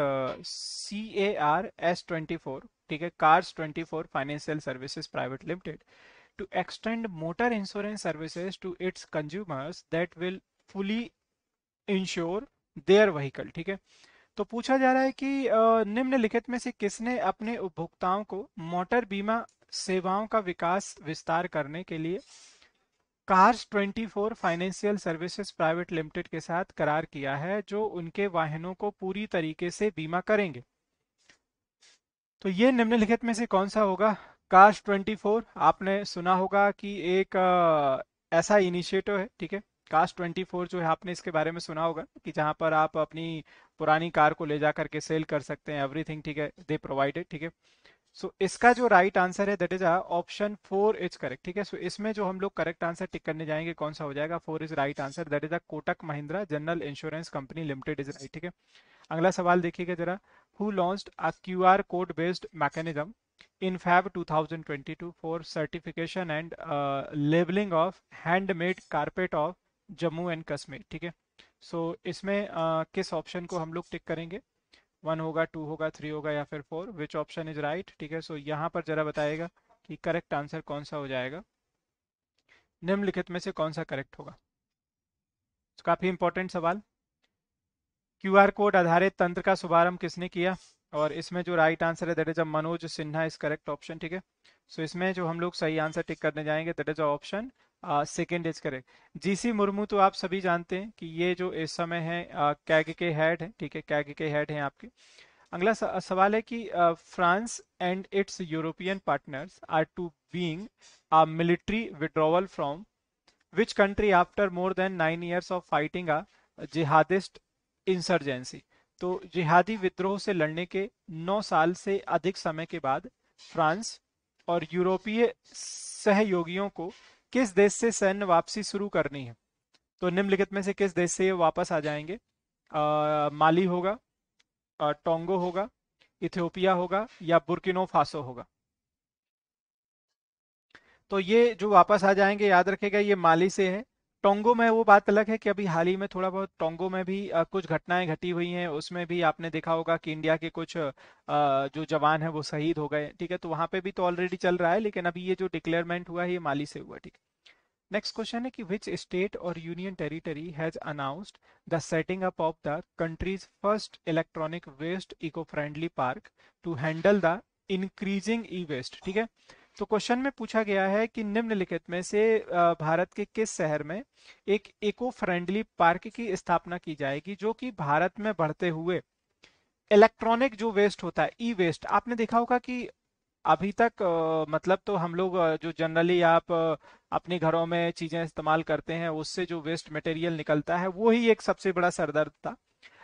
C A R S twenty four ठीक है Cars twenty four financial services private limited to extend motor insurance services to its consumers that will fully insure their vehicle ठीक है तो पूछा जा रहा है कि निम्नलिखित में से किसने अपने उपभोक्ताओं को मोटर बीमा सेवाओं का विकास विस्तार करने के लिए Cars 24 financial services private limited के साथ करार किया है जो उनके वाहनों को पूरी तरीके से बीमा करेंगे तो ये निम्नलिखित में से कौन सा होगा कार्स 24 आपने सुना होगा कि एक ऐसा इनिशिएटिव है ठीक है कास्ट 24 जो है आपने इसके बारे में सुना होगा कि जहां पर आप अपनी पुरानी कार को ले जा करके सेल कर सकते हैं एवरीथिंग ठीक है दे प्रोवाइडेड ठीक है सो so, इसका जो राइट आंसर है that is option four is correct ठीक है सो so, इसमें जो हम लोग करेक्ट आंसर टिक करने जाएंगे कौन सा हो जाएगा four is right answer that is uh Kotak Mahindra General Insurance Company Limited is right ठीक है अगला सवाल देखिएगा जरा who launch a Q R code based mechanism two thousand 2022 to certification certification and uh, labeling of handmade carpet of Jammu and Kashmir ठीक है सो इसमें आ, किस ऑप्शन को हम लोग टिक करेंगे वन होगा टू होगा थ्री होगा या फिर four which option is right ठीक है सो यहाँ पर जरा बताएगा कि करेक्ट आंसर कौन सा हो जाएगा निम्नलिखित में से कौन सा करेक्ट होगा so, काफी इंपॉर्टेंट सवाल क्यू कोड आधारित तंत्र का शुभारंभ किसने किया और इसमें जो राइट आंसर है that is uh Manoj Sinha is correct option ठीक है सो इसमें जो हम लोग सही आंसर टिक करने जाएंगे that is option second is correct GC Murmu तो आप सभी जानते हैं कि ये जो इस समय है कैग के हेड है ठीक है कैग के हेड है आपके अगला सवाल है कि France and its European partners are to being a military withdrawal from which country after more than nine years of fighting a jihadist insurgency तो जिहादी विद्रोह से लड़ने के नौ साल से अधिक समय के बाद फ्रांस और यूरोपीय सहयोगियों को किस देश से सैन्य वापसी शुरू करनी है तो निम्नलिखित में से किस देश से ये वापस आ जाएंगे आ, माली होगा टोंगो होगा इथियोपिया होगा या बुर्किनो फासो होगा तो ये जो वापस आ जाएंगे याद रखेगा ये माली से है टोंगो में वो बात अलग है कि अभी हाल ही में थोड़ा बहुत टोंगो में भी कुछ घटनाएं घटी हुई हैं उसमें भी आपने देखा होगा कि इंडिया के कुछ जो जवान है वो शहीद हो गए ठीक है तो वहां पे भी तो ऑलरेडी चल रहा है लेकिन अभी ये जो डिक्लेयरमेंट हुआ है ये माली से हुआ ठीक है नेक्स्ट क्वेश्चन है कि विच स्टेट और union territory has announced the setting up of the country's first electronic waste eco friendly park to handle the increasing e waste ठीक है तो क्वेश्चन में पूछा गया है कि निम्नलिखित में से भारत के किस शहर में एक इको फ्रेंडली पार्क की स्थापना की जाएगी जो कि भारत में बढ़ते हुए इलेक्ट्रॉनिक जो वेस्ट होता है ई वेस्ट आपने देखा होगा कि अभी तक मतलब तो हम लोग जो जनरली आप अपने घरों में चीजें इस्तेमाल करते हैं उससे जो वेस्ट मटेरियल निकलता है वो ही एक सबसे बड़ा सरदर्द था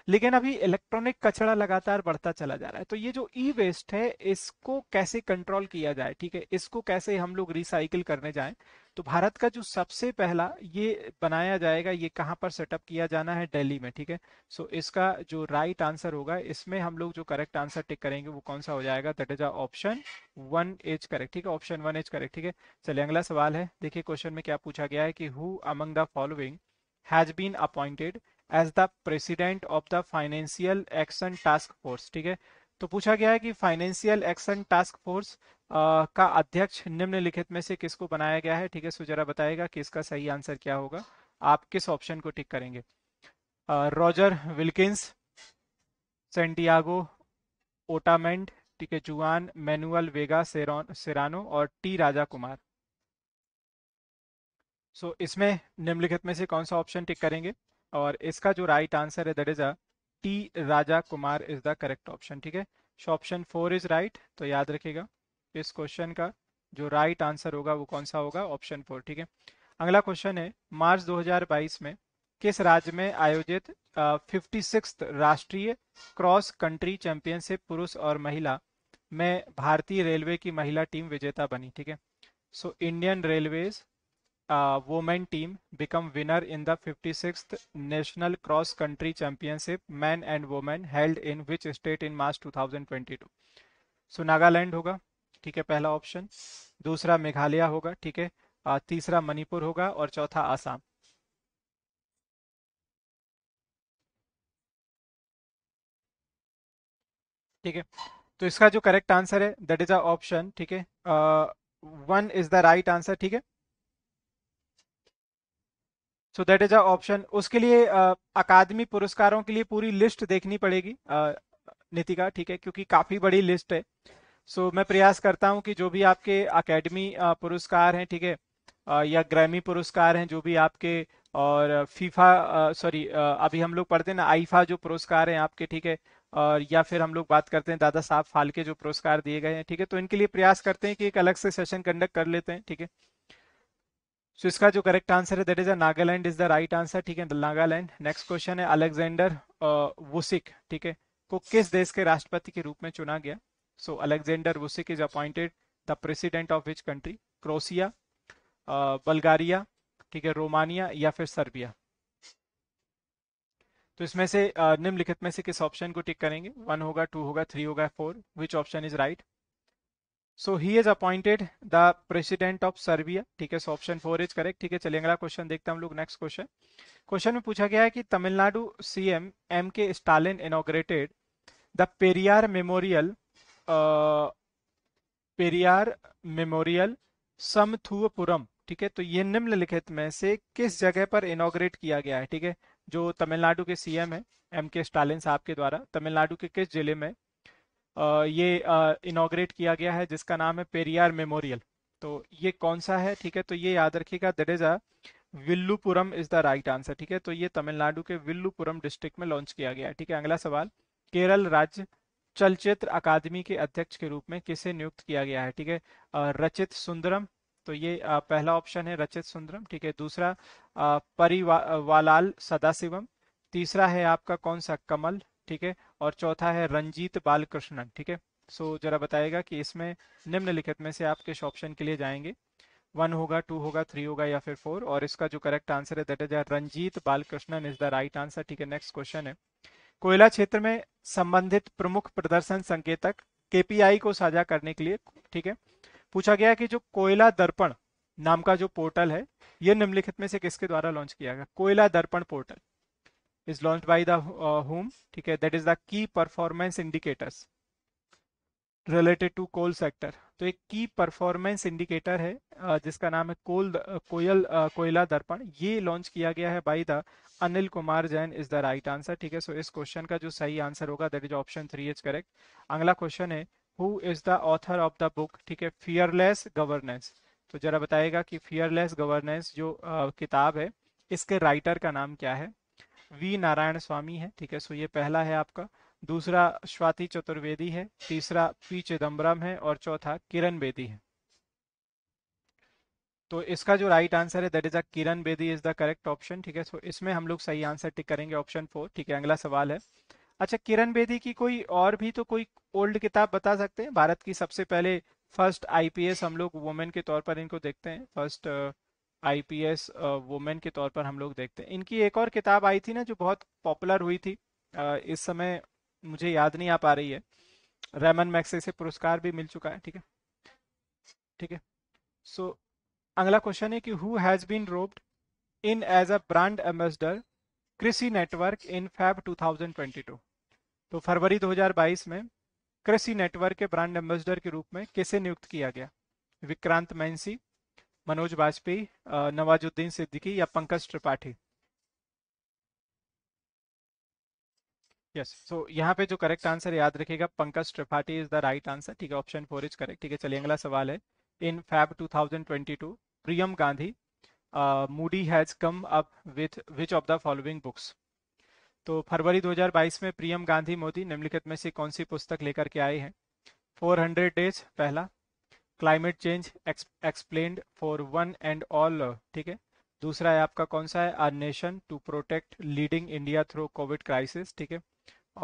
लेकिन अभी इलेक्ट्रॉनिक कचरा लगातार बढ़ता चला जा रहा है तो ये जो ई वेस्ट है इसको कैसे कंट्रोल किया जाए ठीक है इसको कैसे हम लोग रिसाइकिल करने जाएं तो भारत का जो सबसे पहला ये बनाया जाएगा ये कहाँ पर सेटअप किया जाना है दिल्ली में ठीक है सो इसका जो राइट right आंसर होगा इसमें हम लोग जो करेक्ट आंसर टिक करेंगे वो कौन सा हो जाएगा that is option one is correct ठीक है ऑप्शन वन एज करेक्ट ठीक है चलिए अगला सवाल है देखिए क्वेश्चन में क्या पूछा गया है कि who among the following has been appointed as the president of the Financial Action Task Force ठीक है तो पूछा गया है कि फाइनेंशियल एक्शन टास्क फोर्स का अध्यक्ष निम्नलिखित में से किसको बनाया गया है ठीक है सुजरा बताएगा कि इसका सही आंसर क्या होगा आप किस ऑप्शन को टिक करेंगे रॉजर विल्किंस सेंटियागो ओटामेंड ठीक है जुआन मैनुअल वेगा सेरानो और T Raja Kumar so so, इसमें निम्नलिखित में से कौन सा ऑप्शन टिक करेंगे और इसका जो राइट आंसर है that is a T Raja Kumar is the correct option ठीक है so option four is right तो याद रखिएगा इस क्वेश्चन का जो राइट right आंसर होगा वो कौन सा होगा ऑप्शन फोर ठीक है अगला क्वेश्चन है मार्च 2022 में किस राज्य में आयोजित फिफ्टी सिक्स राष्ट्रीय क्रॉस कंट्री चैंपियनशिप पुरुष और महिला में भारतीय रेलवे की महिला टीम विजेता बनी ठीक है so Indian Railways women team become winner in the fifty six national cross country championship men and women held in which state in March two thousand twenty two so Nagaland होगा ठीक है पहला ऑप्शन दूसरा मेघालय होगा ठीक है uh, तीसरा मणिपुर होगा और चौथा आसाम ठीक है तो इसका जो करेक्ट आंसर है दैट इज अ ऑप्शन ठीक है one is the right answer ठीक है so that is a option उसके लिए अकादमी uh, पुरस्कारों के लिए पूरी लिस्ट देखनी पड़ेगी नितिका uh, ठीक है क्योंकि काफ़ी बड़ी लिस्ट है सो so, मैं प्रयास करता हूँ कि जो भी आपके अकेडमी uh, पुरस्कार हैं ठीक है या ग्रैमी पुरस्कार हैं जो भी आपके और फीफा सॉरी अभी हम लोग पढ़ते हैं ना आईफा जो पुरस्कार हैं आपके ठीक है और या फिर हम लोग बात करते हैं दादा साहब फालके जो पुरस्कार दिए गए हैं ठीक है तो इनके लिए प्रयास करते हैं कि एक अलग से सेशन कंडक्ट कर लेते हैं ठीक है सो इसका जो करेक्ट आंसर है that is a Nagaland is the right answer ठीक है नागालैंड नेक्स्ट क्वेश्चन है अलेक्जेंडर वुसिक uh, ठीक है को किस देश के राष्ट्रपति के रूप में चुना गया so Alexander Vucic is appointed the president of which country Croatia Bulgaria ठीक है रोमानिया या फिर सर्बिया तो इसमें से uh, निम्नलिखित में से किस ऑप्शन को टिक करेंगे वन होगा टू होगा थ्री होगा four which option is right so he is appointed the president of Serbia ठीक है so option four is correct ठीक है चलिए अगला क्वेश्चन देखते हैं हम लोग नेक्स्ट क्वेश्चन क्वेश्चन में पूछा गया है कि Tamil Nadu CM M K Stalin inaugurated the Periyar memorial Periyar memorial Samathuvapuram ठीक है तो ये निम्नलिखित में से किस जगह पर इनोग्रेट किया गया है ठीक है जो तमिलनाडु के सीएम है एम के स्टालिन साहब के द्वारा तमिलनाडु के किस जिले में ये इनाग्रेट किया गया है जिसका नाम है पेरियार मेमोरियल तो ये कौन सा है ठीक है तो ये याद रखिएगा that is a Villupuram is the right answer ठीक है तो ये तमिलनाडु के विल्लुपुरम डिस्ट्रिक्ट में लॉन्च किया गया है ठीक है अगला सवाल केरल राज्य चलचित्र अकादमी के अध्यक्ष के रूप में किसे नियुक्त किया गया है ठीक है रचित सुंदरम तो ये पहला ऑप्शन है रचित सुंदरम ठीक है दूसरा परिवालाल वा, सदाशिवम तीसरा है आपका कौन सा कमल ठीक है और चौथा है रंजीत बालकृष्णन ठीक है सो जरा बताएगा कि इसमें निम्नलिखित में से आप किस ऑप्शन के लिए जाएंगे वन होगा टू होगा थ्री होगा या फिर फोर और इसका जो करेक्ट आंसर है that is Ranjith Balakrishnan is the right answer ठीक है नेक्स्ट क्वेश्चन है कोयला क्षेत्र में संबंधित प्रमुख प्रदर्शन संकेतक केपीआई को साझा करने के लिए ठीक है पूछा गया कि जो कोयला दर्पण नाम का जो पोर्टल है ये निम्नलिखित में से किसके द्वारा लॉन्च किया गया Koyla Darpan portal is launched by the uh, whom ठीक है that is the key performance indicators related to coal sector तो एक की परफॉर्मेंस इंडिकेटर है uh, जिसका नाम है कोल uh, कोयल uh, कोयला दर्पण ये लॉन्च किया गया है by the Anil Kumar Jain is the right answer ठीक है सो so, इस क्वेश्चन का जो सही आंसर होगा that is option three is correct अगला क्वेश्चन है who is the author of the book ठीक है फियरलेस गवर्नेंस तो जरा बताएगा कि फियरलेस गवर्नेंस जो आ, किताब है इसके राइटर का नाम क्या है वी नारायण स्वामी है ठीक है सो ये पहला है आपका दूसरा स्वाति चतुर्वेदी है तीसरा पी चिदम्बरम है और चौथा किरण बेदी है तो इसका जो राइट आंसर है that is a Kiran Bedi is the correct option ठीक है सो इसमें हम लोग सही आंसर टिक करेंगे ऑप्शन फोर ठीक है अगला सवाल है अच्छा किरण बेदी की कोई और भी तो कोई ओल्ड किताब बता सकते हैं भारत की सबसे पहले फर्स्ट आईपीएस हम लोग वुमेन के तौर पर इनको देखते हैं फर्स्ट आईपीएस वुमेन के तौर पर हम लोग देखते हैं इनकी एक और किताब आई थी ना जो बहुत पॉपुलर हुई थी इस समय मुझे याद नहीं आ पा रही है रेमन मैक्से से पुरस्कार भी मिल चुका है ठीक है ठीक है सो अगला क्वेश्चन है कि who has been roped in as a brand ambassador Krishi network in Feb 2022 तो फरवरी 2022 में कृषि नेटवर्क के ब्रांड एम्बेसडर के रूप में किसे नियुक्त किया गया विक्रांत मैंसी मनोज वाजपेयी नवाजुद्दीन सिद्दीकी या पंकज त्रिपाठी यस सो यहाँ पे जो करेक्ट आंसर याद रखिएगा Pankaj Tripathi is the right answer ठीक है ऑप्शन फोर इज करेक्ट ठीक है चलिए अगला सवाल है in Feb 2022 Priyam Gandhi Mody has come up with which of the following books तो फरवरी 2022 में प्रियम गांधी मोदी निम्नलिखित में से कौन सी पुस्तक लेकर के आए हैं 400 डेज पहला climate change explain for one and all ठीक है दूसरा है आपका कौन सा है our nation to protect leading India through covid crisis ठीक है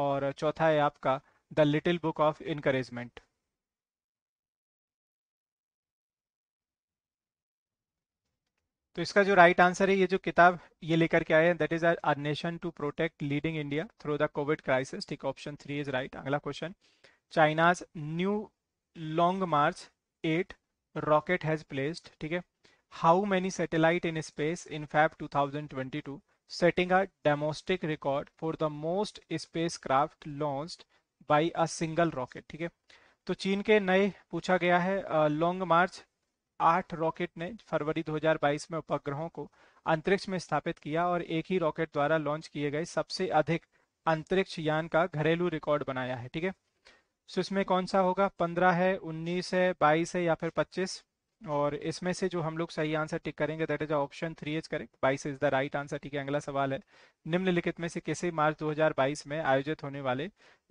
और चौथा है आपका the little book of encouragement तो इसका जो राइट आंसर है ये जो किताब ये लेकर के आए हैं that is our nation to protect leading India through the covid crisis ठीक ऑप्शन थ्री इज राइट अगला question China's new long march eight rocket has placed ठीक है how many satellite in space in Feb two two thousand twenty setting a domestic record for the most space craft launch by a single rocket ठीक है तो चीन के नए पूछा गया है लॉन्ग मार्च आठ रॉकेट ने फरवरी 2022 में उपग्रहों को अंतरिक्ष में स्थापित किया और एक ही रॉकेट द्वारा लॉन्च किए गए सबसे अधिक अंतरिक्ष यान का घरेलू रिकॉर्ड बनाया है ठीक है सो इसमें कौन सा होगा पंद्रह है उन्नीस है बाईस है या फिर पच्चीस और इसमें से जो हम लोग सही आंसर टिक करेंगे that is option three is correct बाईस इज द राइट आंसर ठीक है अगला सवाल है निम्नलिखित में से किसी मार्च 2022 में आयोजित होने वाले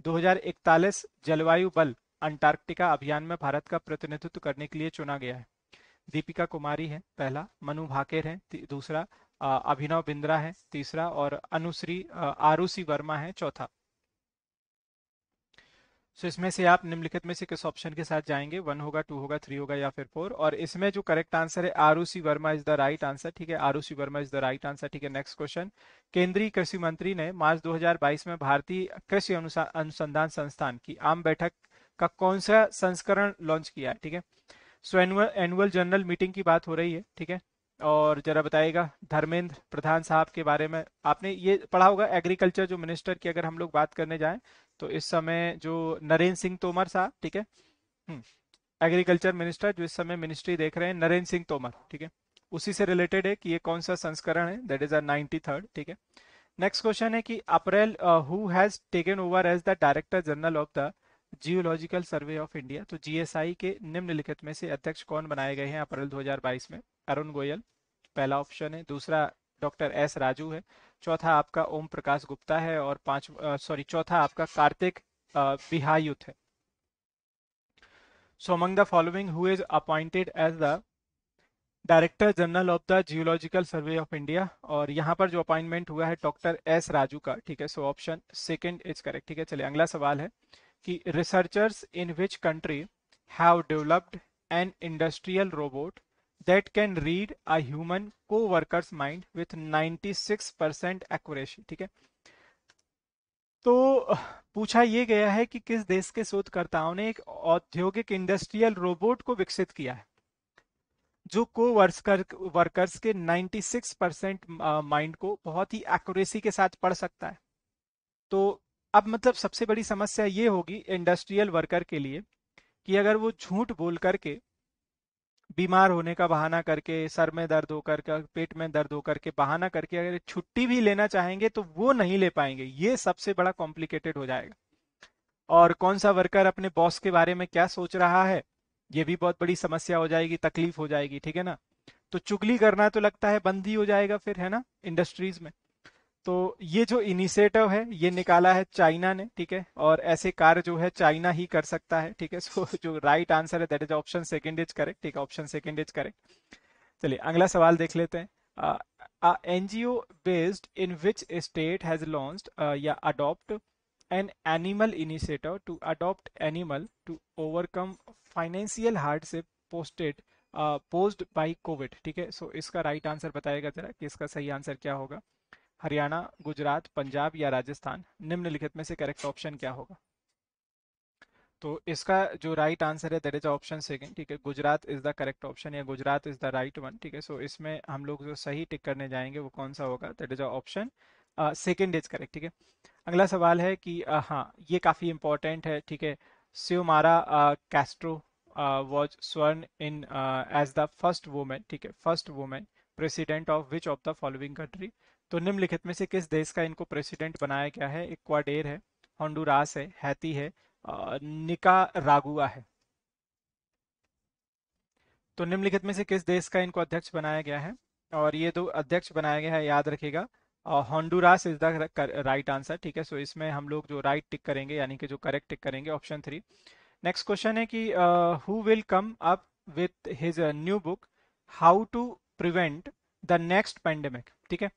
2041 जलवायु बल अंटार्कटिका अभियान में भारत का प्रतिनिधित्व करने के लिए चुना गया है दीपिका कुमारी है पहला मनु भाकेर है दूसरा अभिनव बिंद्रा है तीसरा और अनुश्री आरुषि वर्मा है चौथा सो so, इसमें से आप निम्नलिखित में से किस ऑप्शन के साथ जाएंगे वन होगा टू होगा थ्री होगा या फिर फोर और इसमें जो करेक्ट आंसर है R Verma is the right answer ठीक है R Verma is the right answer ठीक है नेक्स्ट क्वेश्चन केंद्रीय कृषि मंत्री ने मार्च 2022 में भारतीय कृषि अनुसंधान संस्थान की आम बैठक का कौन सा संस्करण लॉन्च किया है ठीक है so annual annual general meeting की बात हो रही है ठीक है और जरा बताइएगा धर्मेंद्र प्रधान साहब के बारे में आपने ये पढ़ा होगा एग्रीकल्चर जो मिनिस्टर की अगर हम लोग बात करने जाएं तो इस समय जो नरेंद्र सिंह तोमर साहब ठीक है हम्म, एग्रीकल्चर मिनिस्टर जो इस समय मिनिस्ट्री देख रहे हैं नरेंद्र सिंह तोमर ठीक है उसी से रिलेटेड है कि ये कौन सा संस्करण है that is a ninety third ठीक है नेक्स्ट क्वेश्चन है कि April who has taken over as the director general of the geological survey of India तो जीएसआई के निम्नलिखित में से अध्यक्ष कौन बनाए गए हैं अप्रैल 2022 में अरुण गोयल पहला ऑप्शन है दूसरा डॉक्टर एस राजू है चौथा आपका ओम प्रकाश गुप्ता है और पांच सॉरी चौथा आपका कार्तिक बिहायुत है so among the following who is appointed as the director general of the geological survey of India और यहाँ पर जो अपॉइंटमेंट हुआ है डॉक्टर एस राजू का ठीक है so option second is correct ठीक है चलिए अगला सवाल है कि researchers in which country have developed an industrial robot read a human coworkers mind with mind six 96% accuracy ठीक है तो पूछा यह गया है कि किस देश के शोधकर्ताओं ने एक औद्योगिक इंडस्ट्रियल रोबोट को विकसित किया है जो को वर्कर वर्कर्स के 96 परसेंट माइंड को बहुत ही एक्यूरेसी के साथ पढ़ सकता है तो अब मतलब सबसे बड़ी समस्या ये होगी इंडस्ट्रियल वर्कर के लिए कि अगर वो झूठ बोल करके बीमार होने का बहाना करके सर में दर्द होकर के पेट में दर्द होकर के बहाना करके अगर छुट्टी भी लेना चाहेंगे तो वो नहीं ले पाएंगे ये सबसे बड़ा कॉम्प्लिकेटेड हो जाएगा और कौन सा वर्कर अपने बॉस के बारे में क्या सोच रहा है ये भी बहुत बड़ी समस्या हो जाएगी तकलीफ हो जाएगी ठीक है ना तो चुगली करना तो लगता है बंद ही हो जाएगा फिर है ना इंडस्ट्रीज में तो ये जो इनिशिएटिव है ये निकाला है चाइना ने ठीक है और ऐसे कार्य जो है चाइना ही कर सकता है ठीक है सो <laughs> जो राइट आंसर है that is option second is correct ठीक है ऑप्शन सेकेंड इज करेक्ट चलिए अगला सवाल देख लेते हैं NGO based in which state has launch या adopt an animal initiative to adopt animal to overcome financial hardship posted posed by covid ठीक है सो इसका राइट right आंसर बताएगा जरा कि इसका सही आंसर क्या होगा हरियाणा गुजरात पंजाब या राजस्थान निम्नलिखित में से करेक्ट ऑप्शन क्या होगा तो इसका जो राइट आंसर है दैट इज ऑप्शन सेकेंड ठीक है Gujarat is the correct option या Gujarat is the right one ठीक है सो इसमें हम लोग जो सही टिक करने जाएंगे वो कौन सा होगा that is option second is correct ठीक है अगला सवाल है कि uh, हाँ ये काफ़ी इंपॉर्टेंट है ठीक है सियोमारा Castro was sworn in as the first women ठीक है first women president of which of the following country तो निम्नलिखित में से किस देश का इनको प्रेसिडेंट बनाया गया है इक्वाडेर है हॉन्डुरास है हैती है निका रागुआ है तो निम्नलिखित में से किस देश का इनको अध्यक्ष बनाया गया है और ये दो अध्यक्ष बनाया गया है याद रखेगा Honduras is the right answer ठीक है सो इसमें हम लोग जो राइट right टिक करेंगे यानी कि जो करेक्ट टिक करेंगे ऑप्शन थ्री नेक्स्ट क्वेश्चन है कि who will come up with his new book how to prevent the next pandemic ठीक है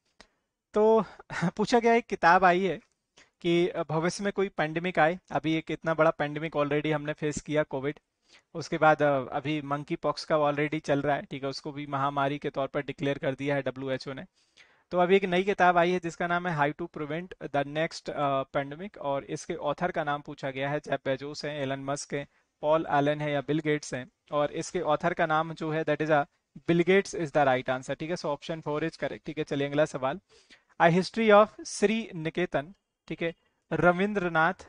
तो <laughs> पूछा गया एक किताब आई है कि भविष्य में कोई पैंडेमिक आए अभी एक इतना बड़ा पैंडेमिक ऑलरेडी हमने फेस किया कोविड उसके बाद अभी मंकी पॉक्स का ऑलरेडी चल रहा है ठीक है उसको भी महामारी के तौर पर डिक्लेयर कर दिया है डब्ल्यू ने तो अभी एक नई किताब आई है जिसका नाम है how to prevent the next pandemic और इसके ऑथर का नाम पूछा गया है जैप बेजोस हैं एलन मस्क हैं पॉल एलन है या बिल गेट्स हैं और इसके ऑथर का नाम जो है that is a Bill Gates is the right answer ठीक है so option four is correct ठीक है चलिए अगला सवाल a history of Shri Niketan ठीक है Rabindranath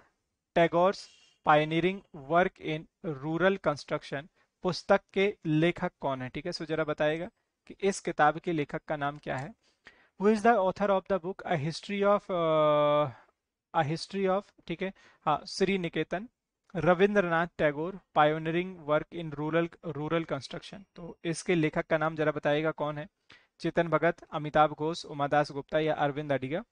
Tagore's pioneering work in rural construction पुस्तक के लेखक कौन है ठीक है सो जरा बताएगा कि इस किताब के लेखक का नाम क्या है who is the author of the book a history of a history of ठीक है हाँ Shri Niketan Rabindranath Tagore pioneering work in rural rural construction तो इसके लेखक का नाम जरा बताइएगा कौन है चेतन भगत अमिताभ घोष उमादास गुप्ता या अरविंद अडिगा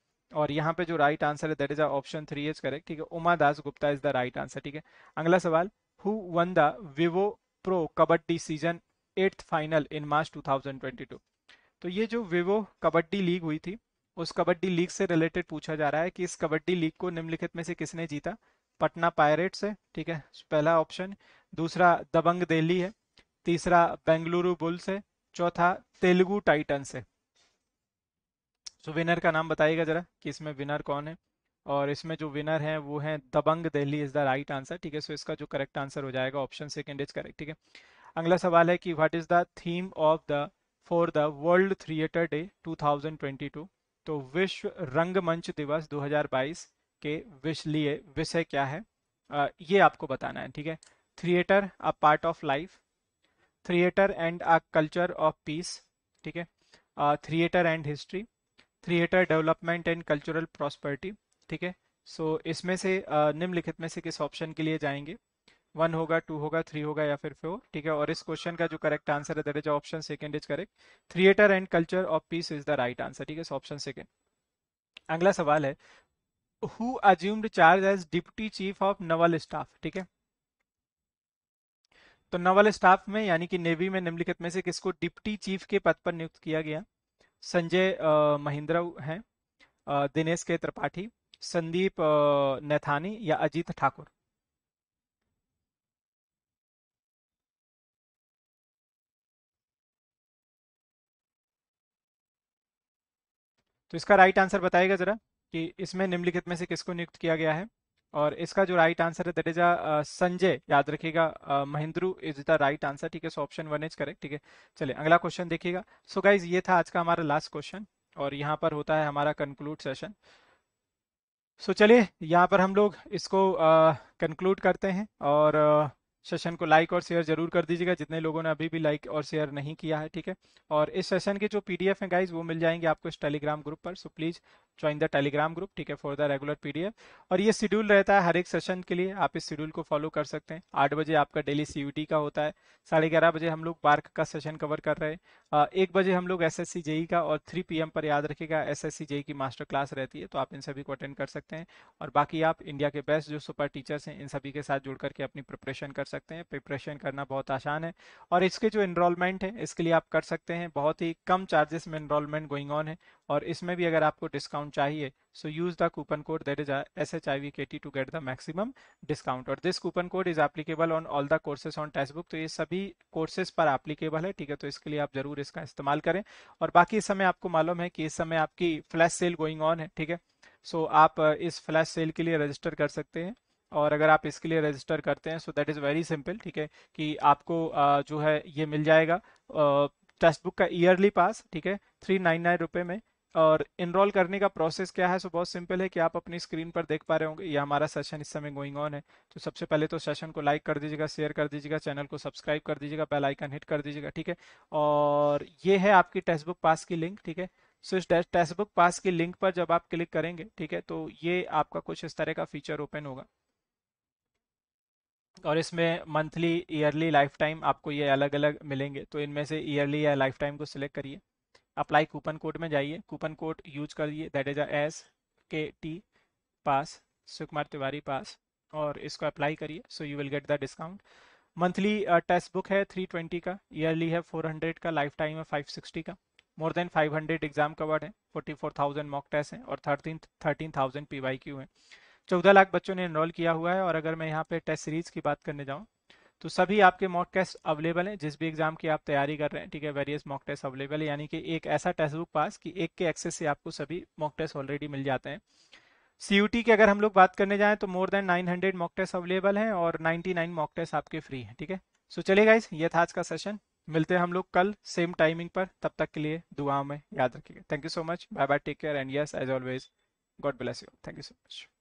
और यहाँ पे जो राइट आंसर है that is option three is correct ठीक है Uma Das Gupta is the right answer ठीक है अगला सवाल who won the Vivo pro kabaddi season eighth final in March 2022 तो ये जो विवो कबड्डी लीग हुई थी उस कबड्डी लीग से रिलेटेड पूछा जा रहा है कि इस कबड्डी लीग को निम्नलिखित में से किसने जीता पटना पायरेट्स है ठीक है पहला ऑप्शन दूसरा दबंग दिल्ली है तीसरा बेंगलुरु बुल्स है चौथा तेलुगु टाइटन्स है सो विनर का नाम बताइएगा जरा कि इसमें विनर कौन है और इसमें जो विनर है वो है Dabangg Delhi is the right answer ठीक है सो इसका जो करेक्ट आंसर हो जाएगा ऑप्शन सेकेंड इज करेक्ट ठीक है अगला सवाल है कि what is the theme of the for the world theatre day 2022 तो विश्व रंगमंच दिवस 2022 के विश लिए विषय क्या है आ, ये आपको बताना है ठीक है theatre a part of life theatre and a culture of peace ठीक है theatre and history theatre development and cultural prosperity ठीक है सो इसमें से uh, निम्नलिखित में से किस ऑप्शन के लिए जाएंगे वन होगा टू होगा थ्री होगा या फिर फोर ठीक है और इस क्वेश्चन का जो करेक्ट आंसर है is option second is correct theatre and culture of peace is the right answer ठीक है ऑप्शन सेकंड अगला सवाल है who assumed charge as deputy chief of naval staff ठीक है तो नवल स्टाफ में यानी कि नेवी में निम्नलिखित में से किसको डिप्टी चीफ के पद पर नियुक्त किया गया संजय महिंद्रा हैं दिनेश के त्रिपाठी संदीप नेथानी या अजीत ठाकुर तो इसका राइट आंसर बताएगा जरा कि इसमें निम्नलिखित में से किसको नियुक्त किया गया है और इसका जो राइट आंसर है दैट इज अ संजय याद रखिएगा Mahendru is the right answer ठीक है so option one is correct ठीक है चलिए अगला क्वेश्चन देखिएगा सो गाइज ये था आज का हमारा लास्ट क्वेश्चन और यहाँ पर होता है हमारा कंक्लूड सेशन सो चलिए यहाँ पर हम लोग इसको कंक्लूड uh, करते हैं और uh, सेशन को लाइक और शेयर जरूर कर दीजिएगा जितने लोगों ने अभी भी लाइक और शेयर नहीं किया है ठीक है और इस सेशन के जो पीडीएफ है गाइज वो मिल जाएंगे आपको इस टेलीग्राम ग्रुप पर so please join the Telegram group ठीक है फॉर द रेगुलर पीडीएफ और ये शेड्यूल रहता है हर एक सेशन के लिए आप इस शेड्यूल को फॉलो कर सकते हैं आठ बजे आपका डेली सीयूटी का होता है साढ़े ग्यारह बजे हम लोग पार्क का सेशन कवर कर रहे हैं एक बजे हम लोग एस एस e का और थ्री पी पर याद रखेगा एस एस की मास्टर क्लास रहती है तो आप इन सभी को अटेंड कर सकते हैं और बाकी आप इंडिया के बेस्ट जो सुपर टीचर्स हैं इन सभी के साथ जुड़ करके अपनी प्रिपरेशन कर सकते हैं प्रिपरेशन करना बहुत आसान है और इसके जो इनरोलमेंट है इसके लिए आप कर सकते हैं बहुत ही कम चार्जेस में इनरोलमेंट गोइंग ऑन है और इसमें भी अगर आपको डिस्काउंट चाहिए so use the coupon code that is S H I V K T to get the maximum discount और this coupon code is applicable on all the courses on Testbook तो ये सभी courses पर applicable है ठीक है तो इसके लिए आप जरूर इसका इस्तेमाल करें और बाकी इस समय आपको मालूम है कि इस समय आपकी फ्लैश सेल गोइंग ऑन है ठीक है सो आप uh, इस फ्लैश सेल के लिए रजिस्टर कर सकते हैं और अगर आप इसके लिए रजिस्टर करते हैं so that is very simple ठीक है कि आपको uh, जो है ये मिल जाएगा टेक्स्ट uh, बुक का ईयरली पास ठीक है थ्री नाइन नाइन रुपये में और इनरोल करने का प्रोसेस क्या है सो बहुत सिंपल है कि आप अपनी स्क्रीन पर देख पा रहे होंगे ये हमारा सेशन इस समय गोइंग ऑन है तो सबसे पहले तो सेशन को लाइक कर दीजिएगा शेयर कर दीजिएगा चैनल को सब्सक्राइब कर दीजिएगा बेल आइकन हिट कर दीजिएगा ठीक है और ये है आपकी टेक्स्ट बुक पास की लिंक ठीक है सो इस टेक्स्ट बुक पास की लिंक पर जब आप क्लिक करेंगे ठीक है तो ये आपका कुछ इस तरह का फीचर ओपन होगा और इसमें मंथली ईयरली लाइफ टाइम आपको ये अलग अलग मिलेंगे तो इनमें से ईयरली या लाइफ टाइम को सिलेक्ट करिए अप्लाई कूपन कोड में जाइए कूपन कोड यूज करिए that is S K T pass Sukumar Tiwari pass और इसको अप्लाई करिए so you will get the discount monthly Testbook है 320 का ईयरली है 400 का लाइफ टाइम है 560 का मोर देन 500 एग्जाम कवर्ड है 44,000 मॉक टेस्ट हैं और 13 13,000 पीवाईक्यू हैं चौदह लाख बच्चों ने इनरोल किया हुआ है और अगर मैं यहाँ पे टेस्ट सीरीज की बात करने जाऊँ तो सभी आपके मॉक टेस्ट अवेलेबल हैं जिस भी एग्जाम की आप तैयारी कर रहे हैं ठीक है वेरियस मॉक टेस्ट अवेलेबल है यानी कि एक ऐसा टेस्ट बुक पास कि एक के एक्सेस से आपको सभी मॉक टेस्ट ऑलरेडी मिल जाते हैं सी की अगर हम लोग बात करने जाएँ तो more than 900 mock test available हैं और 99 मॉक टेस्ट आपके फ्री हैं ठीक है सो चलिए इस ये था आज का सेशन मिलते हैं हम लोग कल सेम टाइमिंग पर तब तक के लिए दुआओं में याद रखिएगा thank you so much bye bye take care and yes as always God bless you thank you so much